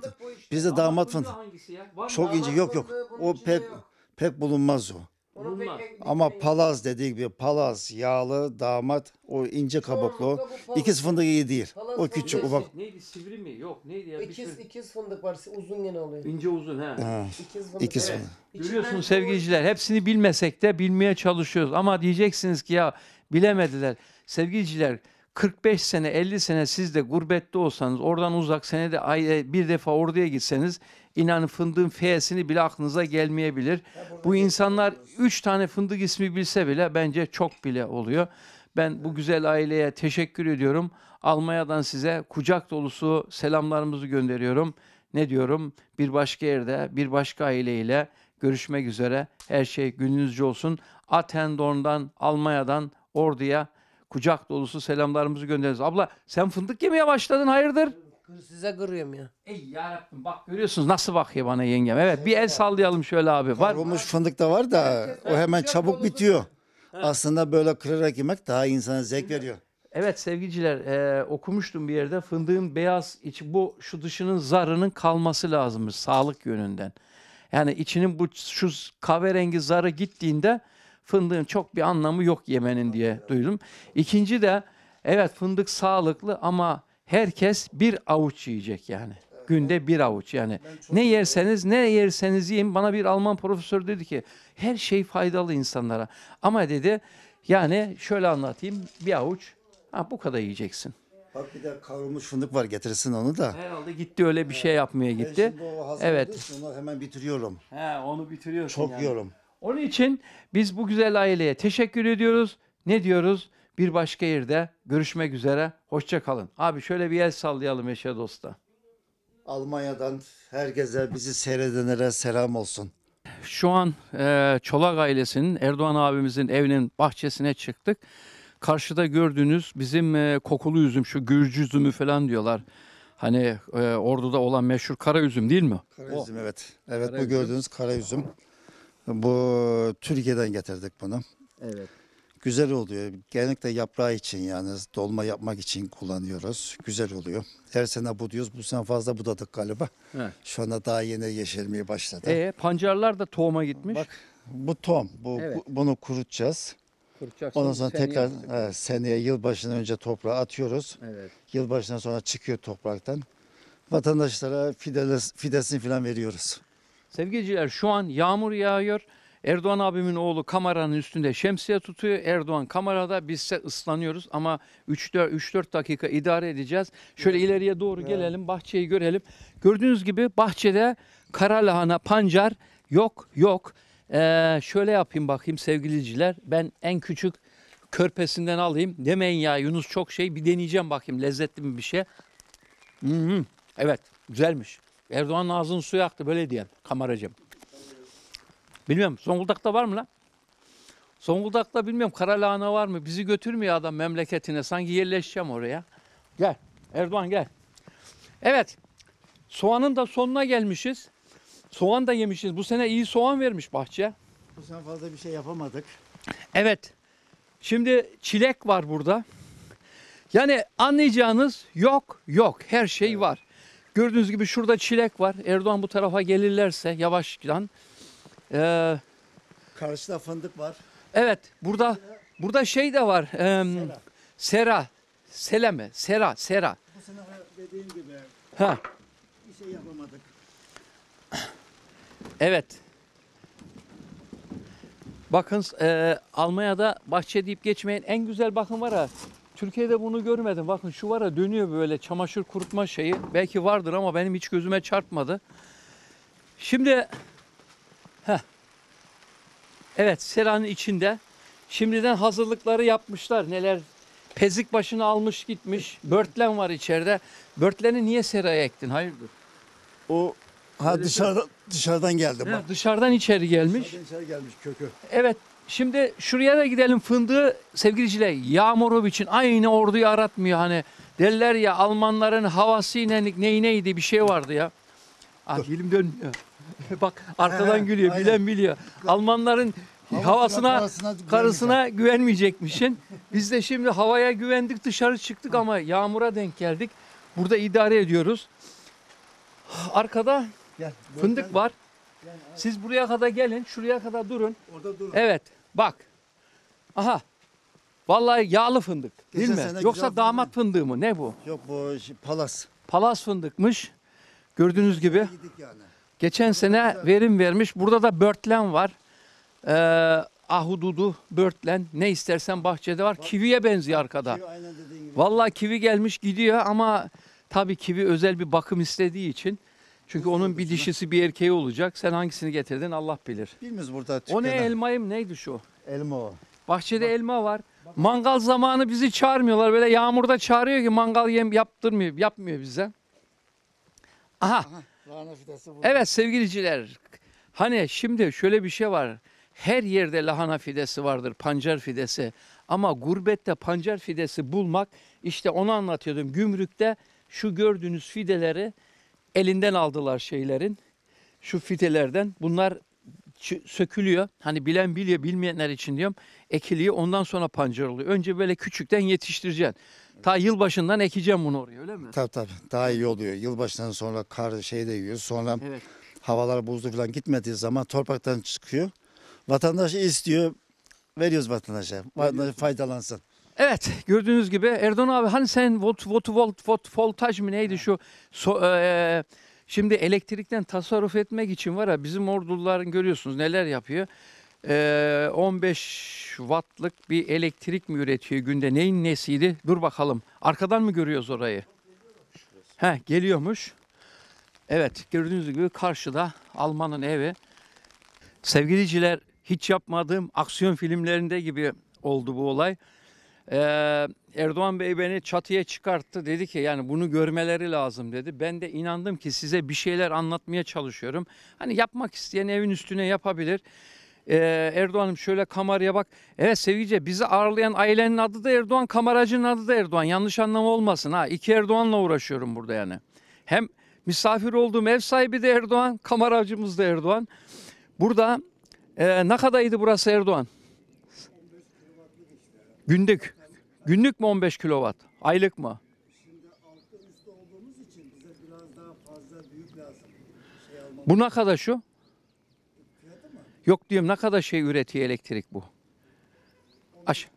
Bizde damat fındığı hangisi ya? Çok ince. Yok, yok. O pek- yok. pek bulunmaz o. Ama palaz dediği gibi palaz, yağlı, damat, o ince kabuklu. Kabuklu bu İkiz fındığı iyi değil. Palaz O küçük ufak. Neydi sivri mi? Yok neydi ya? İkiz, sürü- ikiz fındık var. Uzun gene oluyor. İnce uzun he. Ha, İkiz fındık. İkiz fındık. İçinden Görüyorsunuz sevgiliciler hepsini bilmesek de bilmeye çalışıyoruz. Ama diyeceksiniz ki ya bilemediler. Sevgiliciler 45 sene 50 sene siz de gurbette olsanız oradan uzak senede e, bir defa orduya gitseniz inan fındığın feyesini bile aklınıza gelmeyebilir. Bu insanlar 3 şey tane fındık ismi bilse bile bence çok bile oluyor. Ben bu güzel aileye teşekkür ediyorum. Almanya'dan size kucak dolusu selamlarımızı gönderiyorum. Ne diyorum? Bir başka yerde, bir başka aileyle görüşmek üzere. Her şey gününüzce olsun. Atendorn'dan, Almanya'dan, Ordu'ya kucak dolusu selamlarımızı göndeririz. Abla sen fındık yemeye başladın hayırdır? Size kırıyorum ya. Ey yarabbim bak görüyorsunuz nasıl bakıyor bana yengem. Evet bir el şey- sallayalım şöyle abi. Var Kavrulmuş fındık da var da o hemen çabuk bitiyor. Aslında böyle kırarak yemek daha insana zevk veriyor. Evet sevgiciler e, okumuştum bir yerde fındığın beyaz içi bu şu dışının zarının kalması lazımmış sağlık yönünden. Yani içinin bu şu kahverengi zarı gittiğinde fındığın çok bir anlamı yok yemenin diye duydum. İkinci de evet fındık sağlıklı ama herkes bir avuç yiyecek yani. Günde bir avuç yani. Ne yerseniz ne yerseniz yiyin. Bana bir Alman profesör dedi ki her şey faydalı insanlara. Ama dedi yani şöyle anlatayım bir avuç ha, bu kadar yiyeceksin. Bak bir de kavrulmuş fındık var getirsin onu da. Herhalde gitti öyle bir şey yapmaya gitti. Ben şimdi o evet. Onu hemen bitiriyorum. He onu bitiriyorsun Çok yani. yiyorum. Onun için biz bu güzel aileye teşekkür ediyoruz. Ne diyoruz? Bir başka yerde görüşmek üzere. Hoşça kalın. Abi şöyle bir el sallayalım eşe dosta. Almanya'dan herkese bizi seyredenlere selam olsun. Şu an e, Çolak ailesinin Erdoğan abimizin evinin bahçesine çıktık. Karşıda gördüğünüz bizim e, kokulu üzüm şu Gürcü üzümü falan diyorlar. Hani e, Ordu'da olan meşhur kara üzüm değil mi? Kara üzüm evet. Evet bu gördüğünüz kara üzüm. Bu Türkiye'den getirdik bunu. Evet. Güzel oluyor. Genellikle yaprağı için yani dolma yapmak için kullanıyoruz. Güzel oluyor. Her sene buduyoruz. Bu sene fazla budadık galiba. Evet. Şu anda daha yeni yeşermeye başladı. E, pancarlar da tohuma gitmiş. Bak bu tohum. Bu, Evet. bu- bunu kurutacağız. Kurutacaksın, Ondan sonra seneye tekrar atacak. evet, seneye yılbaşından önce toprağa atıyoruz. Evet. Yılbaşından sonra çıkıyor topraktan. Vatandaşlara fideles, fidesini falan veriyoruz. Sevgiliciler şu an yağmur yağıyor. Erdoğan abimin oğlu kameranın üstünde şemsiye tutuyor. Erdoğan kamerada bizse ıslanıyoruz ama 3-4 dakika idare edeceğiz. Şöyle ileriye doğru gelelim bahçeyi görelim. Gördüğünüz gibi bahçede kara lahana, pancar yok yok. Ee, şöyle yapayım bakayım sevgiliciler. Ben en küçük körpesinden alayım. Demeyin ya Yunus çok şey bir deneyeceğim bakayım lezzetli mi bir şey. Hı -hı. Evet güzelmiş. Erdoğan ağzını suya aktı böyle diyen kameracım. Bilmiyorum Zonguldak'ta var mı lan? Zonguldak'ta bilmiyorum karalahana var mı? Bizi götürmüyor adam memleketine. Sanki yerleşeceğim oraya. Gel Erdoğan gel. Evet soğanın da sonuna gelmişiz. Soğan da yemişiz. Bu sene iyi soğan vermiş bahçe. Bu sene fazla bir şey yapamadık. Evet. Şimdi çilek var burada. Yani anlayacağınız yok yok her şey evet. var. Gördüğünüz gibi şurada çilek var. Erdoğan bu tarafa gelirlerse yavaştan. E, Karşıda fındık var. Evet burada burada şey de var. E, sera. Seleme. Sera. Sera. Bu sene dediğim gibi ha. bir şey yapamadık. Evet. Bakın e, Almanya'da bahçe deyip geçmeyen en güzel bakım var ha. Türkiye'de bunu görmedim. Bakın şu vara dönüyor böyle çamaşır kurutma şeyi. Belki vardır ama benim hiç gözüme çarpmadı. Şimdi heh, evet seranın içinde şimdiden hazırlıkları yapmışlar. Neler pezik başını almış gitmiş. Börtlen var içeride. Börtleni niye seraya ektin? Hayırdır? O ha dışarıdan dışarıdan geldi bak. He, dışarıdan içeri gelmiş. Dışarıdan içeri gelmiş kökü. Evet Şimdi şuraya da gidelim fındığı sevgiliciler Yağmurov için aynı orduyu aratmıyor hani derler ya Almanların havası ne, neydi bir şey vardı ya. Ah, dilim dön. (laughs) Bak arkadan gülüyor bilen biliyor. Almanların Havasına, karısına güvenmeyecekmişin Biz de şimdi havaya güvendik dışarı çıktık ama yağmura denk geldik. Burada idare ediyoruz. Arkada fındık var. Siz buraya kadar gelin, şuraya kadar durun. Orada durun. Evet, bak. Aha. Vallahi yağlı fındık değil mi? Yoksa güzel damat fındığı mı? Ne bu? Yok bu şey, palas. Palas fındıkmış. Gördüğünüz gibi. yani. Geçen sene verim vermiş. Burada da börtlen var. Ee, ahududu, börtlen. Ne istersen bahçede var. Kiviye benziyor arkada. Aynen dediğin gibi. Vallahi kivi gelmiş gidiyor ama tabii kivi özel bir bakım istediği için çünkü onun bir dişisi bir erkeği olacak. Sen hangisini getirdin Allah bilir. Bilmiyoruz burada O ne elmayım neydi şu? Elma o. Bahçede elma var. Mangal zamanı bizi çağırmıyorlar. Böyle yağmurda çağırıyor ki mangal yem yaptırmıyor, yapmıyor bize. Aha. Lahana fidesi bu. Evet sevgiliciler. Hani şimdi şöyle bir şey var. Her yerde lahana fidesi vardır, pancar fidesi. Ama gurbette pancar fidesi bulmak işte onu anlatıyordum. Gümrükte şu gördüğünüz fideleri elinden aldılar şeylerin. Şu fitelerden bunlar sökülüyor. Hani bilen biliyor, bilmeyenler için diyorum. Ekiliyor, ondan sonra pancar oluyor. Önce böyle küçükten yetiştireceksin. Ta yılbaşından ekeceğim bunu oraya öyle mi? Tabii tabii. Daha iyi oluyor. Yılbaşından sonra kar şey de yiyor. Sonra evet. havalar buzlu falan gitmediği zaman topraktan çıkıyor. Vatandaş istiyor. Veriyoruz vatandaşa. Vatandaş faydalansın. Evet gördüğünüz gibi Erdoğan abi hani sen volt, volt, volt, volt voltaj mı neydi şu so, e, şimdi elektrikten tasarruf etmek için var ya bizim orduların görüyorsunuz neler yapıyor. E, 15 wattlık bir elektrik mi üretiyor günde neyin nesiydi dur bakalım arkadan mı görüyoruz orayı? He geliyormuş. Evet gördüğünüz gibi karşıda Alman'ın evi. Sevgiliciler hiç yapmadığım aksiyon filmlerinde gibi oldu bu olay. Ee, Erdoğan Bey beni çatıya çıkarttı dedi ki yani bunu görmeleri lazım dedi. Ben de inandım ki size bir şeyler anlatmaya çalışıyorum. Hani yapmak isteyen evin üstüne yapabilir. Ee, Erdoğan'ım şöyle kameraya bak. Evet sevgice bizi ağırlayan ailenin adı da Erdoğan, kameracının adı da Erdoğan. Yanlış anlama olmasın ha. İki Erdoğan'la uğraşıyorum burada yani. Hem misafir olduğum ev sahibi de Erdoğan, kameracımız da Erdoğan. Burada e, ne kadarıydı burası Erdoğan? Günlük. Günlük mi 15 kilowatt? Aylık mı? Şimdi altta olduğumuz için bize biraz daha fazla büyük lazım. Bu ne kadar şu? Yok diyorum ne kadar şey üretiyor elektrik bu? Aş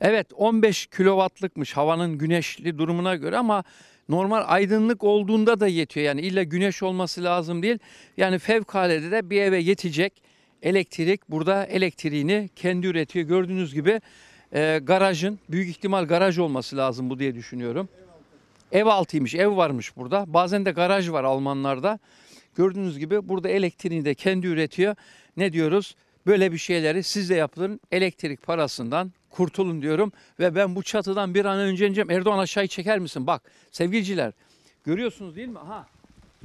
evet 15 kilowattlıkmış havanın güneşli durumuna göre ama normal aydınlık olduğunda da yetiyor. Yani illa güneş olması lazım değil. Yani fevkalade de bir eve yetecek elektrik burada elektriğini kendi üretiyor. Gördüğünüz gibi e, garajın büyük ihtimal garaj olması lazım bu diye düşünüyorum. Ev altıymış, ev varmış burada. Bazen de garaj var Almanlarda. Gördüğünüz gibi burada elektriğini de kendi üretiyor. Ne diyoruz? Böyle bir şeyleri siz de yapın. Elektrik parasından kurtulun diyorum. Ve ben bu çatıdan bir an önce ineceğim. Erdoğan aşağıyı çeker misin? Bak sevgiliciler görüyorsunuz değil mi? Aha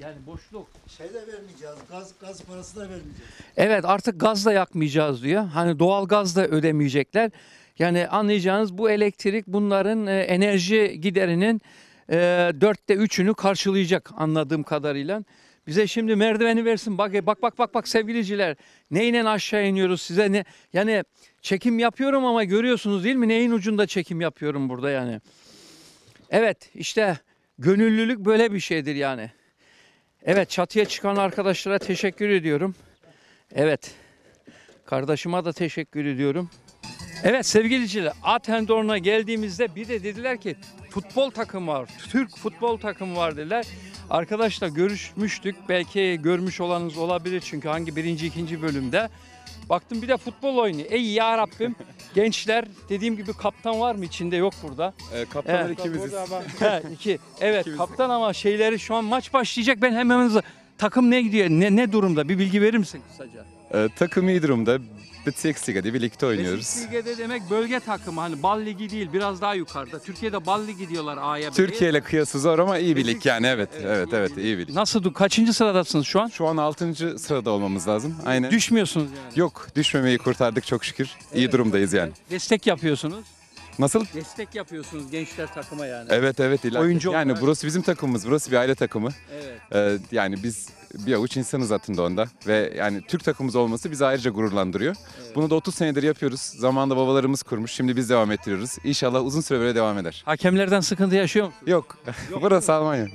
yani boşluk. Şey de vermeyeceğiz. Gaz, gaz parası da vermeyeceğiz. Evet artık gaz da yakmayacağız diyor. Hani doğal gaz da ödemeyecekler. Yani anlayacağınız bu elektrik bunların e, enerji giderinin e, dörtte üçünü karşılayacak anladığım kadarıyla. Bize şimdi merdiveni versin. Bak e, bak bak bak bak sevgiliciler. Neyle aşağı iniyoruz size ne? Yani çekim yapıyorum ama görüyorsunuz değil mi? Neyin ucunda çekim yapıyorum burada yani. Evet işte gönüllülük böyle bir şeydir yani. Evet çatıya çıkan arkadaşlara teşekkür ediyorum. Evet. Kardeşime de teşekkür ediyorum. Evet sevgili sevgiliciler Atendorn'a geldiğimizde bir de dediler ki futbol takımı var. Türk futbol takımı var dediler. Arkadaşla görüşmüştük. Belki görmüş olanınız olabilir çünkü hangi birinci ikinci bölümde. Baktım bir de futbol oynuyor. Ey ya Rabbim (laughs) gençler dediğim gibi kaptan var mı içinde yok burada. E, ee, kaptanlar Evet. ikimiziz. (laughs) He, iki. Evet İkimiz. kaptan ama şeyleri şu an maç başlayacak ben hemen hızlı. Takım ne gidiyor? Ne, ne durumda? Bir bilgi verir misin kısaca? E, takım iyi durumda. Bezirksliga'da birlikte oynuyoruz. Bezirksliga'da demek bölge takımı hani bal ligi değil biraz daha yukarıda. Türkiye'de bal ligi diyorlar A'ya B'ye. Türkiye ile kıyası zor ama iyi bir lig yani evet. Evet evet, evet iyi bir lig. Nasıl kaçıncı sıradasınız şu an? Şu an 6. sırada olmamız lazım. Aynen. Düşmüyorsunuz yani. Yok düşmemeyi kurtardık çok şükür. İyi durumdayız yani. Destek yapıyorsunuz. Nasıl? Destek yapıyorsunuz gençler takıma yani. Evet evet. Oyuncu Yani olarak. burası bizim takımımız. Burası bir aile takımı. Evet. Ee, yani biz bir avuç insan aslında onda. Ve yani Türk takımımız olması bizi ayrıca gururlandırıyor. Evet. Bunu da 30 senedir yapıyoruz. Zamanında babalarımız kurmuş. Şimdi biz devam ettiriyoruz. İnşallah uzun süre böyle devam eder. Hakemlerden sıkıntı yaşıyor musunuz? Yok. Yok (laughs) Burası Almanya.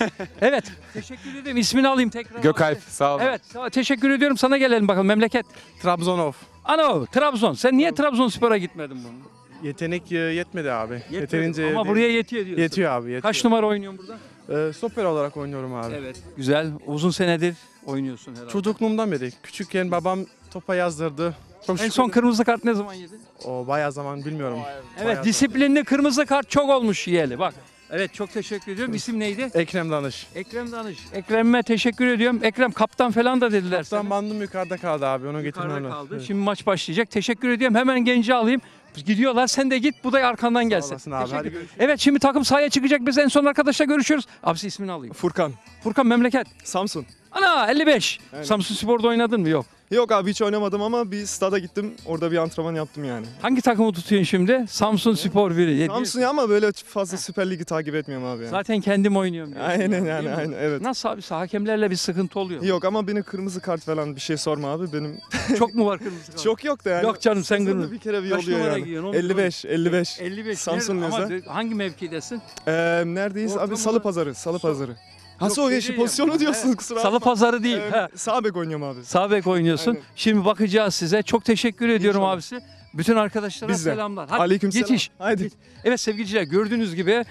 Evet. evet. Teşekkür ederim. İsmini alayım tekrar. Gökalp. Sağ ol. Evet. Teşekkür ediyorum. Sana gelelim bakalım. Memleket. Trabzonov. Anadolu. Trabzon. Sen niye Trabzonspor'a gitmedin bunu? Yetenek e, yetmedi abi. Yetmedi. Yeterince ama buraya yetiyor diyorsun. Yetiyor abi. Yetiyor. Kaç numara oynuyorsun burada? E, stoper olarak oynuyorum abi. Evet. Güzel. Uzun senedir oynuyorsun herhalde. Çocukluğumdan beri. Küçükken babam topa yazdırdı. Çok En son kırmızı kart ne zaman yedi? O bayağı zaman bilmiyorum. Evet, Bayağı disiplinli kırmızı kart çok olmuş yiyeli bak. Evet, çok teşekkür ediyorum. İsim neydi? Ekrem Danış. Ekrem Danış. Ekrem'e teşekkür ediyorum. Ekrem kaptan falan da dediler. Kaptan bandım yukarıda kaldı abi. Onu getirmem Yukarıda kaldı. Evet. Şimdi maç başlayacak. Teşekkür ediyorum. Hemen genci alayım. Gidiyorlar sen de git bu da arkandan gelsin. olasın abi, hadi evet şimdi takım sahaya çıkacak biz en son arkadaşla görüşüyoruz. Abisi ismini alayım. Furkan, Furkan memleket. Samsun. Ana 55. Samsun Spor'da oynadın mı? Yok. Yok abi hiç oynamadım ama bir stada gittim. Orada bir antrenman yaptım yani. Hangi takımı tutuyorsun şimdi? Samsun Spor 1'i. Samsun ama böyle fazla Süper Lig'i takip etmiyorum abi. Yani. Zaten kendim oynuyorum. diyorsun. Aynen Değil yani mi? aynen evet. Nasıl abi hakemlerle bir sıkıntı oluyor. Yok ama beni kırmızı kart falan bir şey sorma abi. Benim (laughs) Çok mu var kırmızı kart? çok yok da yani. Yok canım, sen Sezonda kırmızı- Bir kere bir oluyor yani. giyiyorsun, onu 55 55. 55. Samsun Nerede- Ama hangi mevkidesin? Ee, neredeyiz Ortamı- abi? Salı pazarı. Salı pazarı. Ha sol yeşil pozisyonu diyorsunuz kusura bakma. Salı pazarı değil. Ee, ha. Sağ bek oynuyorum abi. Sağ bek oynuyorsun. Aynen. Şimdi bakacağız size. Çok teşekkür ediyorum İnşallah. abisi. Bütün arkadaşlara Biz selamlar. Hadi Aleyküm yetiş. Selam. Haydi. Evet sevgiliciler gördüğünüz gibi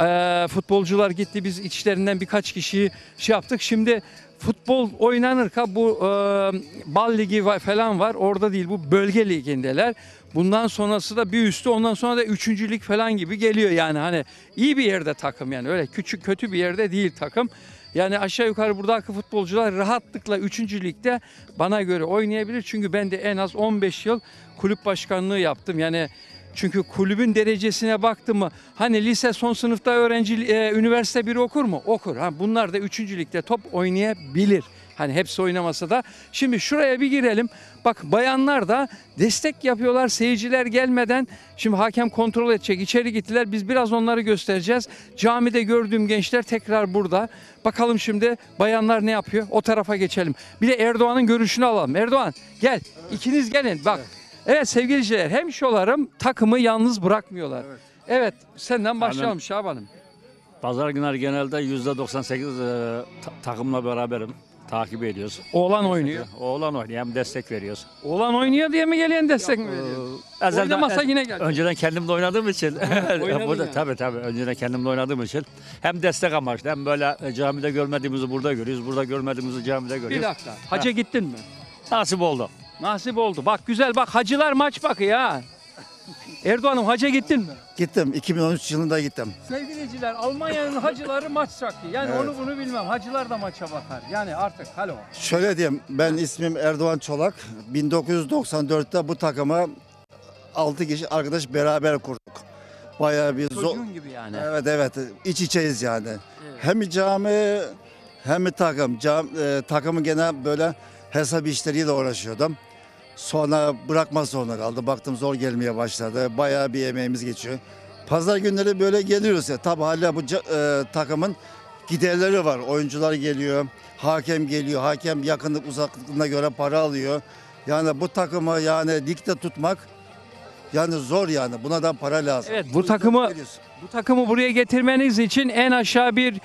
e, futbolcular gitti. Biz içlerinden birkaç kişiyi şey yaptık. Şimdi futbol oynanırken bu e, bal ligi falan var. Orada değil bu bölge ligindeler. Bundan sonrası da bir üstü ondan sonra da üçüncülük falan gibi geliyor yani hani iyi bir yerde takım yani öyle küçük kötü bir yerde değil takım. Yani aşağı yukarı buradaki futbolcular rahatlıkla üçüncülükte bana göre oynayabilir. Çünkü ben de en az 15 yıl kulüp başkanlığı yaptım. Yani çünkü kulübün derecesine baktım mı hani lise son sınıfta öğrenci e, üniversite biri okur mu? Okur. Ha bunlar da üçüncülükte top oynayabilir. Hani hepsi oynamasa da. Şimdi şuraya bir girelim. Bak bayanlar da destek yapıyorlar seyirciler gelmeden. Şimdi hakem kontrol edecek. İçeri gittiler. Biz biraz onları göstereceğiz. Camide gördüğüm gençler tekrar burada. Bakalım şimdi bayanlar ne yapıyor? O tarafa geçelim. Bir de Erdoğan'ın görüşünü alalım. Erdoğan gel. Evet. İkiniz gelin. Bak. Evet, evet sevgili izleyiciler hemşolarım takımı yalnız bırakmıyorlar. Evet. Evet senden başlayalım Şaban'ım. Pazar günler genelde %98 e, ta takımla beraberim takip ediyoruz. Oğlan oynuyor. Oğlan oynuyor hem destek veriyoruz. Oğlan oynuyor diye mi geliyorsun destek mi veriyor? Ezelden- ee, Oynamasa e, yine gel. Önceden kendimle oynadığım için. (laughs) oynadın (laughs) burada yani. tabii tabii önceden kendimle oynadığım için hem destek amaçlı hem böyle e, camide görmediğimizi burada görüyoruz. Burada görmediğimizi camide görüyoruz. Bir görüyoruz. dakika. Hacca gittin mi? Nasip oldu. Nasip oldu. Bak güzel bak hacılar maç bakıyor ha. Erdoğan'ım haca gittin mi? Gittim. 2013 yılında gittim. Sevgili Sevgiliciler Almanya'nın hacıları maç saklı. Yani Evet. onu bunu bilmem. Hacılar da maça bakar. Yani artık halo. Şöyle diyeyim. Ben ismim Erdoğan Çolak. 1994'te bu takıma 6 kişi arkadaş beraber kurduk. Bayağı bir zor. Çocuğun gibi yani. Evet evet. iç içeyiz yani. Hem cami hem takım. Cam, e, takımın gene böyle hesap işleriyle uğraşıyordum. Sonra bırakmak sonra kaldı. Baktım zor gelmeye başladı. Bayağı bir emeğimiz geçiyor. Pazar günleri böyle geliyoruz. ya. Tabi hala bu e, takımın giderleri var. Oyuncular geliyor, hakem geliyor. Hakem yakınlık uzaklığına göre para alıyor. Yani bu takımı yani dikte tutmak yani zor yani. Buna da para lazım. Evet bu takımı bu takımı buraya getirmeniz için en aşağı bir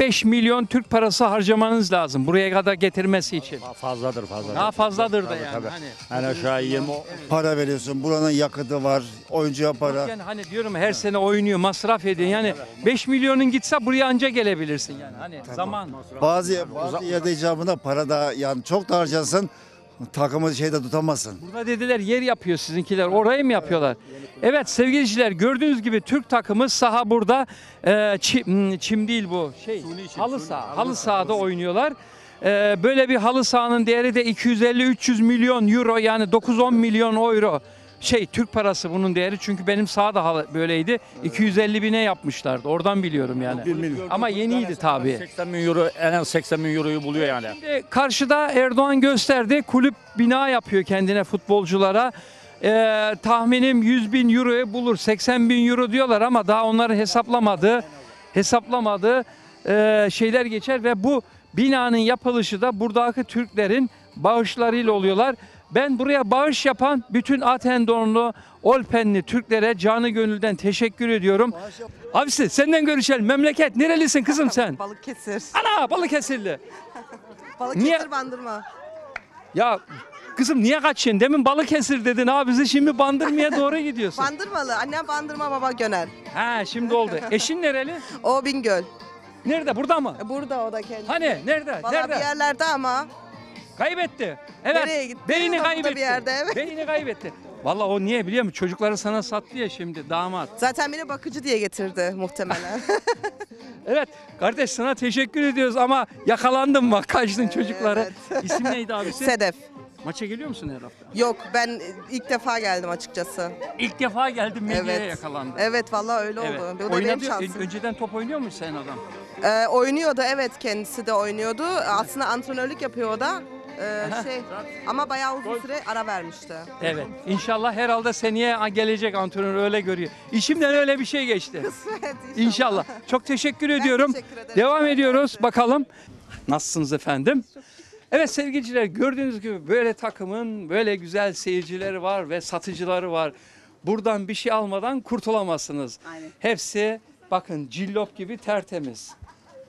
4-5 milyon Türk parası harcamanız lazım. Buraya kadar getirmesi için. Fazladır fazladır. Daha fazladır da yani. Tabii. Hani, Yani aşağı 20 Para veriyorsun. Buranın yakıtı var. Oyuncuya para. yani hani diyorum her sene oynuyor, masraf edin Yani 5 milyonun gitse buraya anca gelebilirsin yani. Hani zaman. Bazı, bazı yerde icabına para da yani çok da harcasın takımı şeyde tutamazsın. Burada dediler yer yapıyor sizinkiler. Orayı mı yapıyorlar? Evet sevgili izleyiciler gördüğünüz gibi Türk takımı saha burada e, çim, çim değil bu şey halı saha. Halı sahada oynuyorlar. E, böyle bir halı sahanın değeri de 250-300 milyon euro yani 9-10 milyon euro şey Türk parası bunun değeri çünkü benim sağ da böyleydi. 250 bine yapmışlardı. Oradan biliyorum yani. Ama yeniydi tabii. 80 bin euro en az 80 bin euroyu buluyor yani. Şimdi karşıda Erdoğan gösterdi. Kulüp bina yapıyor kendine futbolculara ee, tahminim 100 bin euroya bulur. 80 bin euro diyorlar ama daha onları hesaplamadı hesaplamadı e, şeyler geçer ve bu binanın yapılışı da buradaki Türklerin bağışlarıyla oluyorlar. Ben buraya bağış yapan bütün Atendonlu, Olpenli Türklere canı gönülden teşekkür ediyorum. Abisi senden görüşelim. Memleket nerelisin kızım sen? (laughs) Balıkesir. Ana Balıkesirli. (laughs) Balıkesir Niye? bandırma. Ya kızım niye kaçıyorsun? Demin Balıkesir dedin abisi şimdi Bandırma'ya (laughs) doğru gidiyorsun. Bandırmalı. Annem bandırma baba gönel. Ha şimdi oldu. Eşin nereli? O Bingöl. Nerede? Burada mı? E, burada o da kendisi. Hani nerede? Valla nerede? bir yerlerde ama Kaybetti. Evet. Nereye gitti? Beyni kaybetti. bir yerde, evet. Beyni kaybetti. Vallahi o niye biliyor musun? Çocukları sana sattı ya şimdi damat. Zaten beni bakıcı diye getirdi muhtemelen. (laughs) Evet kardeş sana teşekkür ediyoruz ama yakalandım bak kaçtın çocukları. İsim neydi abisi? Sedef. Maça geliyor musun her hafta? Yok ben ilk defa geldim açıkçası. İlk defa geldim medyaya Evet. yakalandım. Evet vallahi öyle Evet. oldu. Bu da benim e, önceden top oynuyor mu sen adam? Ee, oynuyordu evet kendisi de oynuyordu. Aslında antrenörlük yapıyor o da. Ee, şey ama bayağı uzun süre ara vermişti. Evet. İnşallah herhalde seneye gelecek antrenör öyle görüyor. İşimden öyle bir şey geçti. Kısmet (laughs) İnşallah. Çok teşekkür ediyorum. teşekkür ederim. Devam ediyoruz. Bakalım. Nasılsınız efendim? Evet sevgiliciler gördüğünüz gibi böyle takımın böyle güzel seyircileri var ve satıcıları var. Buradan bir şey almadan kurtulamazsınız. Aynen. Hepsi bakın cillop gibi tertemiz.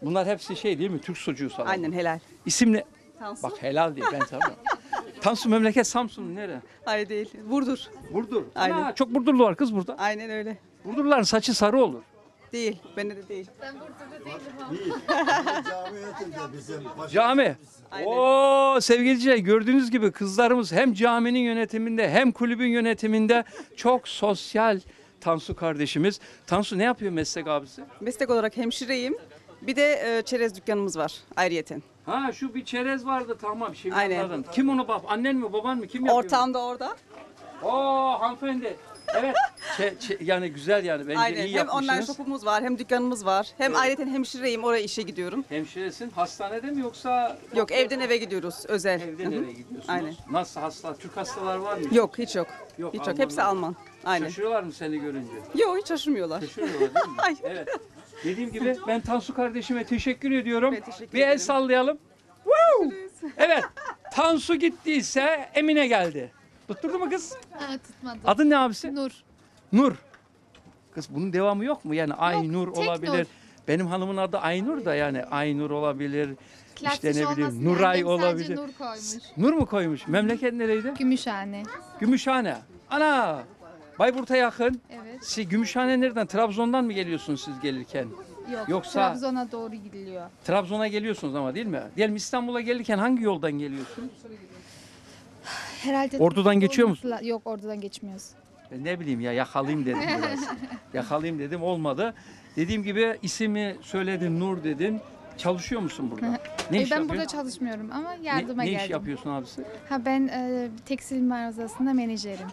Bunlar hepsi şey değil mi? Türk sucuğu falan? Aynen helal. İsim ne? Tansu. Bak helal değil ben sana. (laughs) Tansu memleket Samsun nere? Hayır değil. Burdur. Burdur. Aynen. Ha, çok Burdurlu var kız burada. Aynen öyle. Burdurluların saçı sarı olur. Değil. Bende de değil. Ben Burdurlu değilim Değil. (laughs) Cami ötede bizim. Cami. Aynen. Oo sevgilice gördüğünüz gibi kızlarımız hem caminin yönetiminde hem kulübün yönetiminde çok sosyal Tansu kardeşimiz. Tansu ne yapıyor meslek abisi? Meslek olarak hemşireyim. Bir de e, çerez dükkanımız var ayrıyeten. Ha şu bir çerez vardı tamam şimdi Aynen. anladım. Kim onu bab? Annen mi baban mı kim yapıyor? Ortam da orada. Oo hanımefendi. Evet. Çe- çe- yani güzel yani bence Aynen. iyi Hem yapmışsınız. online shopumuz var hem dükkanımız var. Hem ayrıyeten hemşireyim oraya işe gidiyorum. Hemşiresin hastanede mi yoksa Yok evden eve gidiyoruz özel. evde Hı nereye gidiyorsunuz? Aynen. Nasıl hasta? Türk hastalar var mı? Yok hiç yok. Yok, hiç yok. Hepsi Alman. Aynen. Şaşırıyorlar mı seni görünce? Yok hiç şaşırmıyorlar. Şaşırıyorlar değil mi? (laughs) Evet. Dediğim gibi ben Tansu kardeşime teşekkür ediyorum. teşekkür bir el sallayalım. Woo! Evet. Tansu gittiyse Emine geldi. Tutturdu mu kız? Ha, tutmadı. Adın ne abisi? Nur. Nur. Kız bunun devamı yok mu? Yani Aynur tek olabilir. Nur. Benim hanımın adı Aynur da yani Aynur olabilir. Klasik Klaksiz ne bileyim Nuray olabilir. Nur koymuş. Nur mu koymuş? Memleket nereydi? Gümüşhane. Gümüşhane. Ana! Bayburt'a yakın. Evet. Siz Gümüşhane nereden? Trabzon'dan mı geliyorsunuz siz gelirken? Yok, Yoksa Trabzon'a doğru gidiliyor. Trabzon'a geliyorsunuz ama değil mi? Diyelim İstanbul'a gelirken hangi yoldan geliyorsunuz? Herhalde Ordu'dan geçiyor musun? Yok Ordu'dan geçmiyoruz. E, Ne bileyim ya yakalayayım dedim biraz. (laughs) yakalayayım dedim olmadı. Dediğim gibi isimi söyledin Nur dedin. Çalışıyor musun burada? (laughs) Ne E, iş ben yapıyorsun? burada çalışmıyorum ama yardıma ne, ne geldim. iş yapıyorsun abisi? Ha ben e, tekstil mağazasında menajerim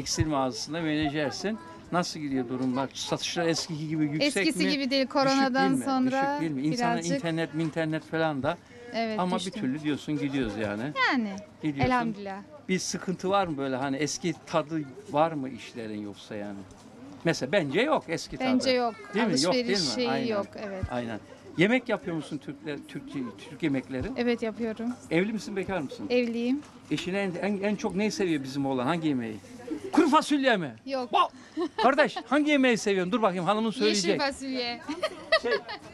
tekstil mağazasında menajersin. Nasıl gidiyor durumlar? Satışlar eskiki gibi yüksek Eskisi mi? gibi değil koronadan değil sonra Düşük değil mi? İnsanlar birazcık internet, internet falan da evet, ama düştü. bir türlü diyorsun gidiyoruz yani. Yani Gidiyorsun. elhamdülillah. Bir sıkıntı var mı böyle hani eski tadı var mı işlerin yoksa yani? Mesela bence yok eski tadı. Bence yok. Değil mi? Yok değil mi? şeyi Aynen. yok evet. Aynen. Yemek yapıyor musun Türkler, Türk, Türk yemekleri? Evet yapıyorum. Evli misin, bekar mısın? Evliyim. Eşine en, en, en çok neyi seviyor bizim oğlan? Hangi yemeği? Kuru fasulye mi? Yok. Bak, Kardeş hangi yemeği seviyorsun? Dur bakayım hanımın Yeşil söyleyecek. fasulye. Şey,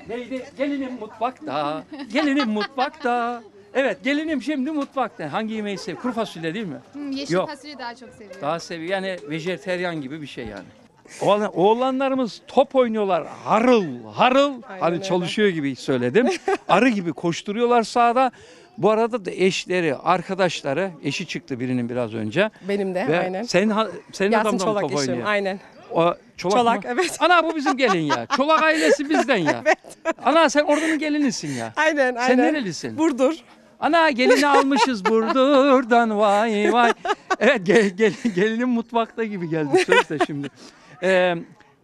neydi? Gelinim mutfakta. Gelinim mutfakta. Evet gelinim şimdi mutfakta. Hangi yemeği seviyor? Kuru fasulye değil mi? Hmm, yeşil Yok. fasulye daha çok seviyorum. Daha seviyor. Yani vejeteryan gibi bir şey yani. oğlanlarımız top oynuyorlar. Harıl, harıl. hani çalışıyor gibi söyledim. Arı gibi koşturuyorlar sahada. Bu arada da eşleri, arkadaşları, eşi çıktı birinin biraz önce. Benim de Ve aynen. Senin, senin Yasin adamdan mı Çolak top eşim aynen. O, Çolak, Çolak mı? evet. Ana bu bizim gelin ya. (laughs) Çolak ailesi bizden ya. evet. Ana sen oranın gelinisin ya. Aynen aynen. Sen nerelisin? Burdur. Ana gelini almışız Burdur'dan (laughs) vay vay. Evet gel, gel, gelinim mutfakta gibi geldi söz şimdi. (laughs) Ee,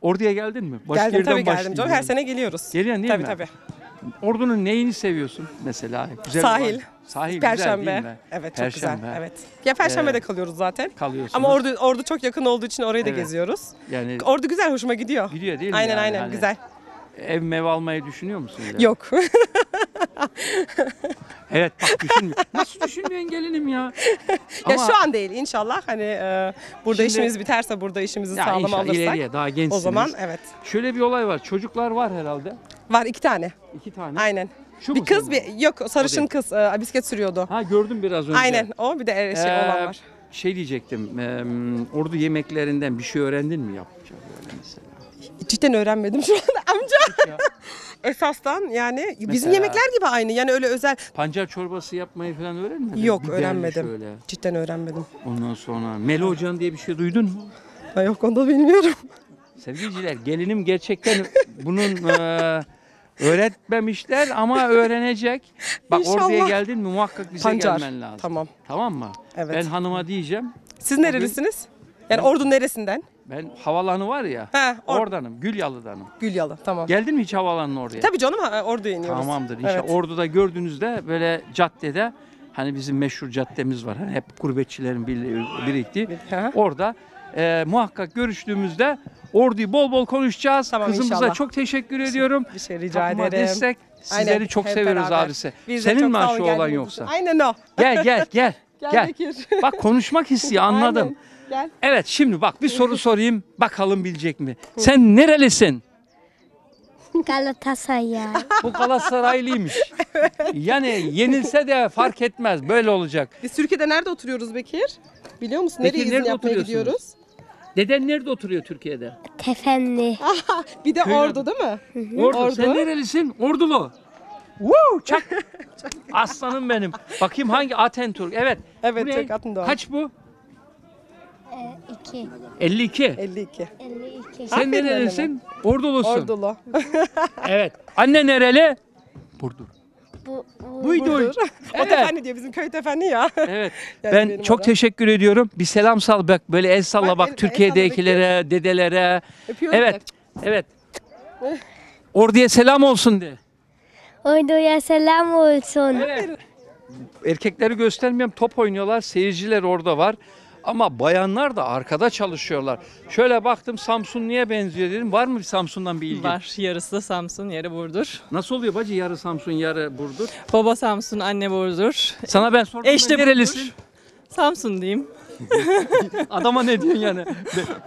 Ordu'ya geldin mi? Başka geldim tabii geldim. Her sene geliyoruz. Geliyorsun değil tabii, mi? Tabii tabii. Ordunun neyini seviyorsun mesela? Güzel Sahil. Sahil Perşembe. güzel değil mi? Evet çok Perşembe. güzel. Evet. Ya ee, Perşembe'de kalıyoruz zaten. Kalıyorsunuz. Ama Ordu Ordu çok yakın olduğu için orayı da Evet. geziyoruz. Yani Ordu güzel hoşuma gidiyor. Gidiyor değil mi Aynen yani? aynen Hani- güzel. ev mev almayı düşünüyor musun? ileride? Yok. (laughs) Evet bak düşünmüyorum. Nasıl düşünmüyorsun gelinim ya? ya Ama- şu an değil inşallah hani e, burada Şimdi- işimiz biterse burada işimizi sağlam inşallah alırsak ileriye daha gençsiniz. o zaman evet. Şöyle bir olay var. Çocuklar var herhalde. Var iki tane. İki tane. Aynen. Şu bir kız senin? bir yok sarışın O kız e, bisiklet sürüyordu. Ha gördüm biraz önce. Aynen o bir de e, şey Ee, olan var. Şey diyecektim. e, ordu yemeklerinden bir şey öğrendin mi yapacağım böyle mesela? Cidden öğrenmedim şu an (laughs) amca. Esastan yani bizim yemekler gibi aynı. Yani öyle özel Pancar çorbası yapmayı falan öğrenmedin mi? yok Biberli öğrenmedim. Şöyle. Cidden öğrenmedim. Ondan sonra melocan diye bir şey duydun mu? Ha, Yok onu da bilmiyorum. Sevgiliciler gelinim gerçekten (laughs) bunun e, Öğretmemişler ama öğrenecek. Bak İnşallah. oraya geldin mi muhakkak bize Pancar. gelmen lazım. Tamam. Tamam mı? Evet. Ben hanıma diyeceğim. Siz nerelisiniz? Yani ordu neresinden? Ben havalanı var ya. He, or- oradanım. Gülyalı'danım. Gülyalı tamam. Geldin mi hiç havalanın oraya? Tabii canım ha, Ordu'ya iniyoruz. Tamamdır. İnşallah Evet. Ordu'da gördüğünüzde böyle caddede hani bizim meşhur caddemiz var. Hani hep gurbetçilerin bir biriktiği. Orada e, muhakkak görüştüğümüzde orduyu bol bol konuşacağız. Tamam, Kızımıza inşallah. çok teşekkür ediyorum. Bir şey rica Takıma ederim. destek. Sizleri Aynen, çok seviyoruz beraber. abisi. Biz Senin mi aşığı olan yoksa? Aynen o. Gel gel gel. (laughs) gel. Bekir. Bak konuşmak istiyor anladım. Gel. Evet şimdi bak bir soru (laughs) sorayım. Bakalım bilecek mi? Sen nerelisin? Galatasaray. (laughs) Bu Galatasaraylıymış. Yani yenilse de fark etmez. Böyle olacak. Biz Türkiye'de nerede oturuyoruz Bekir? Biliyor musun? Peki, Nereye izin nerede yapmaya oturuyorsunuz? gidiyoruz? Deden nerede oturuyor Türkiye'de? Tefenli. (laughs) bir de Köyün ordu adı. değil mi? Ordu. Ordu. Sen nerelisin? Ordulu. Woo, çak. (laughs) Aslanım benim. Bakayım hangi Atatürk. Evet. Evet, Bu ne? Türk Atatürk. Kaç bu? 2. 52. 52. 52. Sen Aferin nerelisin? Ordulusun. Ordulu. Evet. Anne nereli? Burdur. Bu, bu, Buydu. Evet Otel. (laughs) efendi diyor bizim köy efendi ya. Evet. (laughs) Yani ben çok adam. teşekkür ediyorum. Bir selam sal bak böyle el salla Bak, bak el- el dedelere. Öpüyorum Evet. Evet. (laughs) Orduya selam olsun de. Uyduya selam olsun. Erkekleri göstermiyorum. Top oynuyorlar. Seyirciler orada var. Ama bayanlar da arkada çalışıyorlar. Şöyle baktım Samsun niye benziyor dedim. Var mı Samsun'dan bir ilgi? Var. Yarısı da Samsun, yarı Burdur. Nasıl oluyor bacı yarı Samsun, yarı Burdur? Baba Samsun, anne Burdur. Sana ben sordum. Eş de nerelisin? Burdur. Samsun diyeyim. (laughs) Adama ne diyorsun yani?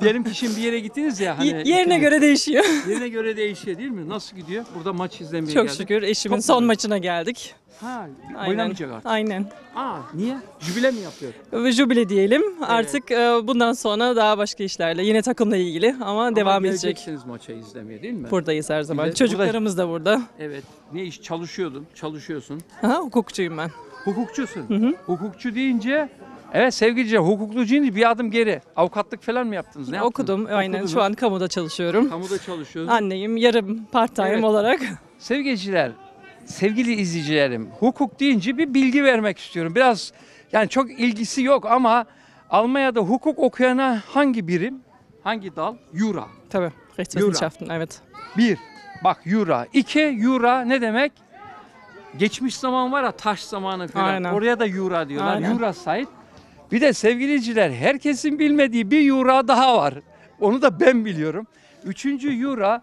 Diyelim ki şimdi bir yere gittiniz ya. Hani, yerine göre değişiyor. (laughs) Yerine göre değişiyor değil mi? Nasıl gidiyor? Burada maç izlemeye Çok geldik. şükür eşimin Çok son güzel. maçına geldik. Ha, oynamayacak artık. Aynen. Aa, niye? Jübile mi yapıyor? Ve Jubile diyelim. Artık e, bundan sonra daha başka işlerle yine takımla ilgili ama devam edecek. geleceksiniz maça izlemeye değil mi? Buradayız her zaman. Burada- Çocuklarımız da burada. Evet. Ne iş? Çalışıyordun. Çalışıyorsun. Aha, hukukçuyum ben. Hukukçusun. Hukukçu deyince Evet sevgilice hukuklu deyince bir adım geri. Avukatlık falan mı yaptınız? Ne yaptınız? Okudum aynen şu an kamuda çalışıyorum. Kamuda çalışıyorum. Anneyim yarım part time Evet. olarak. Sevgiliciler, sevgili izleyicilerim hukuk deyince bir bilgi vermek istiyorum. Biraz yani çok ilgisi yok ama Almanya'da hukuk okuyana hangi birim? Hangi dal? Yura. Tabii. Rechtswissenschaften evet. Bir, bak Yura. İki, Yura ne demek? Geçmiş zaman var ya taş zamanı falan. Aynen. Oraya da Yura diyorlar. Aynen. Jura Said. Bir de sevgiliciler herkesin bilmediği bir yura daha var. Onu da ben biliyorum. Üçüncü yura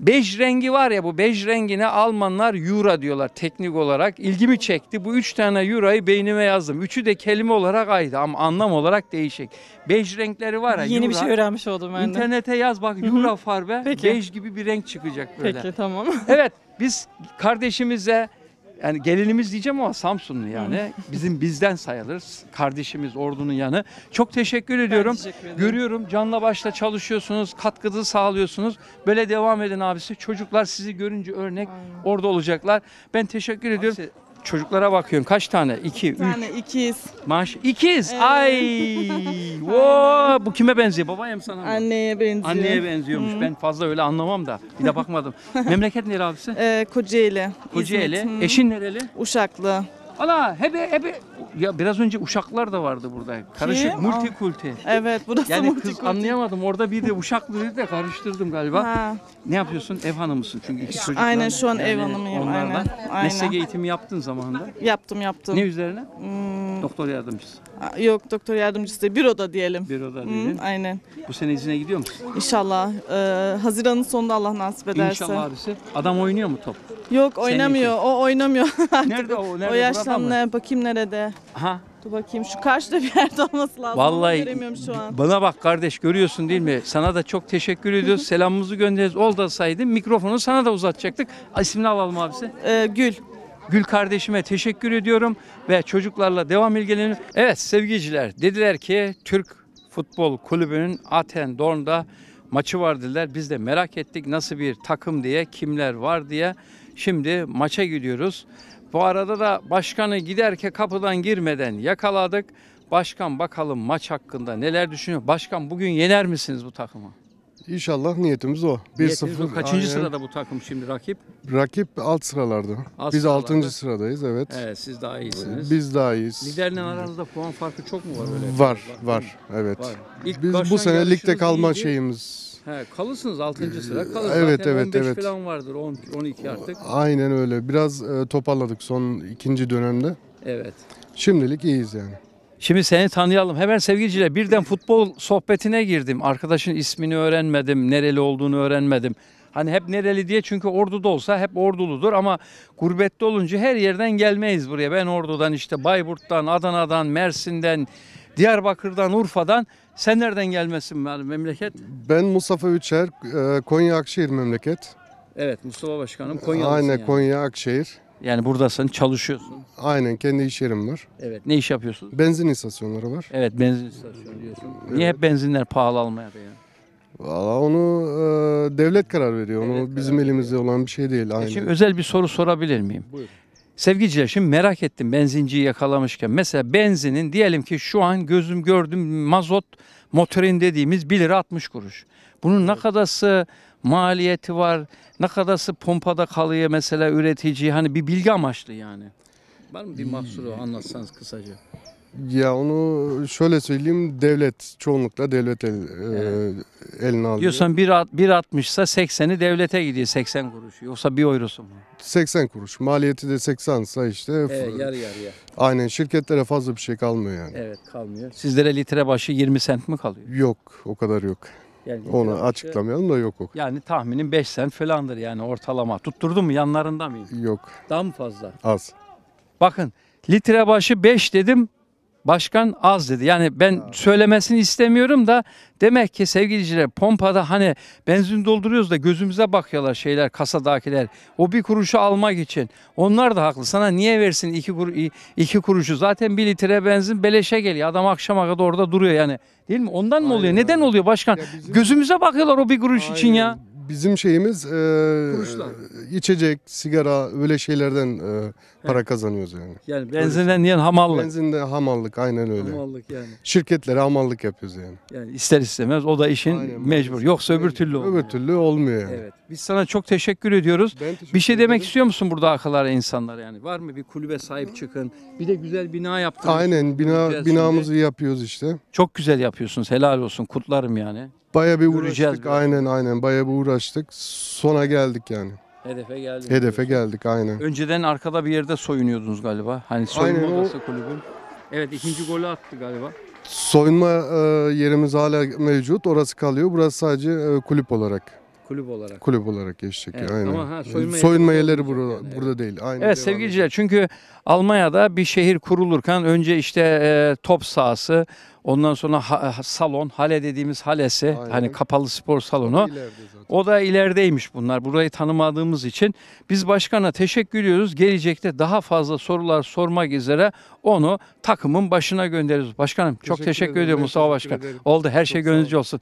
bej rengi var ya bu bej rengine Almanlar yura diyorlar teknik olarak. İlgimi çekti. Bu üç tane yurayı beynime yazdım. Üçü de kelime olarak aynı ama anlam olarak değişik. Bej renkleri var ya Yeni yura. bir şey öğrenmiş oldum ben de. İnternete yaz bak yura farbe Peki. bej gibi bir renk çıkacak böyle. Peki tamam. (laughs) evet biz kardeşimize yani gelinimiz diyeceğim ama Samsunlu yani. Bizim bizden sayılır. Kardeşimiz ordunun yanı. Çok teşekkür ediyorum. teşekkür Görüyorum canla başla çalışıyorsunuz. Katkıda sağlıyorsunuz. Böyle devam edin abisi. Çocuklar sizi görünce örnek orada olacaklar. Ben teşekkür ediyorum. Çocuklara bakıyorum. Kaç tane? İki, üç. Yani ikiz. Maş. İkiz. Evet. Ay. Oo, (laughs) bu kime benziyor? Babaya mı sana mı? Anneye benziyor. Anneye benziyormuş. Ben fazla öyle anlamam da. Bir de bakmadım. (laughs) Memleket nereli abisi? Ee, Kocaeli. Kocaeli. İzmit. Eşin nereli? Uşaklı. Ana hebe hebe ya biraz önce uşaklar da vardı burada. Karışık Kim? multikulti. Evet burası yani multikulti. kız anlayamadım orada bir de uşaklı dedi karıştırdım galiba. Ha. Ne yapıyorsun? Ev hanımısın çünkü iki çocuk. Aynen şu an yani ev hanımıyım onlardan. aynen. aynen. Meslek eğitimi yaptın zamanında. Yaptım yaptım. Ne üzerine? Hmm. Doktor yardımcısı. Yok doktor yardımcısı değil büroda diyelim. Büroda diyelim. aynen. Bu sene izine gidiyor musun? İnşallah. Ee, Haziran'ın sonunda Allah nasip ederse. İnşallah abisi. Adam oynuyor mu top? Yok oynamıyor. O oynamıyor. (laughs) Nerede o? Nerede? O yaşlı Adam mı? Bakayım nerede? Aha. Dur bakayım şu karşıda bir yerde olması lazım. Vallahi göremiyorum şu an. bana bak kardeş görüyorsun değil mi? Sana da çok teşekkür ediyoruz. (laughs) Selamımızı göndeririz. Ol da saydın mikrofonu sana da uzatacaktık. İsmini alalım abisi. Ee, Gül. Gül kardeşime teşekkür ediyorum ve çocuklarla devam ilgilenin. Evet sevgiciler dediler ki Türk Futbol Kulübü'nün Aten Dorn'da maçı var dediler. Biz de merak ettik nasıl bir takım diye, kimler var diye. Şimdi maça gidiyoruz. Bu arada da başkanı giderken kapıdan girmeden yakaladık. Başkan bakalım maç hakkında neler düşünüyor? Başkan bugün yener misiniz bu takımı? İnşallah niyetimiz o. 1-0. Kaçıncı aynen. sırada bu takım şimdi rakip? Rakip alt sıralarda. Alt Biz sıralarda. 6. sıradayız evet. Evet siz daha iyisiniz. Ee, biz daha iyiyiz. Liderle aranızda puan farkı çok mu var öyle? Var var, var evet. Var. Biz bu sene ligde kalma iyiydi. şeyimiz He, kalırsınız 6. sıra ee, kalır. Evet Zaten evet 15 evet. falan vardır 10 12 artık. Aynen öyle. Biraz e, toparladık son ikinci dönemde. Evet. Şimdilik iyiyiz yani. Şimdi seni tanıyalım. Hemen sevgiliciler birden futbol sohbetine girdim. Arkadaşın ismini öğrenmedim, nereli olduğunu öğrenmedim. Hani hep nereli diye çünkü Ordu'da olsa hep Orduludur ama gurbette olunca her yerden gelmeyiz buraya. Ben Ordu'dan işte Bayburt'tan, Adana'dan, Mersin'den, Diyarbakır'dan, Urfa'dan. Sen nereden gelmesin memleket? Ben Mustafa Üçer, e, Konya Akşehir memleket. Evet Mustafa Başkanım Konya'da. Aynen yani. Konya Akşehir. Yani buradasın, çalışıyorsun. Aynen kendi iş yerim var. Evet. Ne iş yapıyorsun? Benzin istasyonları var. Evet, benzin istasyonu diyorsun. Evet. Niye hep benzinler pahalı almaya Valla onu e, devlet karar veriyor. Devlet onu karar bizim veriyor. elimizde olan bir şey değil. E, aynen. Şimdi özel bir soru sorabilir miyim? Buyur. Sevgiciler şimdi merak ettim benzinciyi yakalamışken. Mesela benzinin diyelim ki şu an gözüm gördüm mazot motorin dediğimiz 1 lira 60 kuruş. Bunun ne kadarsı maliyeti var, ne kadarsı pompada kalıyor mesela üretici hani bir bilgi amaçlı yani. Var mı bir mahsuru anlatsanız kısaca? Ya onu şöyle söyleyeyim devlet çoğunlukla devlet el, e, evet. e, eline alıyor. Diyorsan 1.60 ise 80'i devlete gidiyor 80 kuruş. Yoksa bir eurosu mu? 80 kuruş. Maliyeti de 80 ise işte. Evet yarı yarıya. Aynen şirketlere fazla bir şey kalmıyor yani. Evet kalmıyor. Sizlere litre başı 20 sent mi kalıyor? Yok o kadar yok. Yani Onu başı, açıklamayalım da yok yok. Yani tahminin 5 sent falandır yani ortalama. Tutturdun mu yanlarında mıyım? Yok. Daha mı fazla? Az. Bakın litre başı 5 dedim Başkan az dedi. Yani ben ha. söylemesini istemiyorum da demek ki sevgiliciler pompada hani benzin dolduruyoruz da gözümüze bakıyorlar şeyler kasadakiler. O bir kuruşu almak için. Onlar da haklı. Sana niye versin iki, kur, iki kuruşu? Zaten bir litre benzin beleşe geliyor. Adam akşama kadar orada duruyor yani. Değil mi? Ondan Aynen. mı oluyor? Neden oluyor başkan? Bizim... Gözümüze bakıyorlar o bir kuruş Aynen. için ya bizim şeyimiz e, e, içecek, sigara öyle şeylerden e, para kazanıyoruz yani. Yani benzinden yani hamallık. Benzinde hamallık aynen öyle. Hamallık yani. Şirketlere hamallık yapıyoruz yani. Yani ister istemez o da işin Aynen, mecbur. maalesef. Yoksa öbür türlü olmuyor. Öbür türlü olmuyor yani. Evet. Biz sana çok teşekkür ediyoruz. Ben teşekkür bir şey demek ederim. istiyor musun burada akıllara insanlara yani? Var mı bir kulübe sahip çıkın. Bir de güzel bina yaptınız. Aynen bina binamızı yapıyoruz işte. Çok güzel yapıyorsunuz. Helal olsun. Kutlarım yani. Baya bir Göreceğiz uğraştık. böyle. Aynen aynen baya bir uğraştık. Sona geldik yani. Hedefe geldik. Hedefe geldik aynen. Önceden arkada bir yerde soyunuyordunuz galiba. Hani soyunma Aynen o- kulübün. Evet ikinci golü attı galiba. Soyunma e, yerimiz hala mevcut. Orası kalıyor. Burası sadece e, kulüp olarak. Kulüp olarak. Kulüp olarak geçecek. Evet, aynen. Ama ha, soyunma, soyunma yerleri burada, yani. burada değil. Aynı evet sevgiliciler çünkü Almanya'da bir şehir kurulurken önce işte e, top sahası, ondan sonra ha, salon, hale dediğimiz halesi, aynen. hani kapalı spor salonu. O da ilerideymiş bunlar. Burayı tanımadığımız için biz başkana teşekkür ediyoruz. Gelecekte daha fazla sorular sormak üzere onu takımın başına gönderiyoruz. Başkanım teşekkür çok teşekkür ediyorum Mustafa Başkan. Ederim. Oldu her şey gönlünüzce olsun.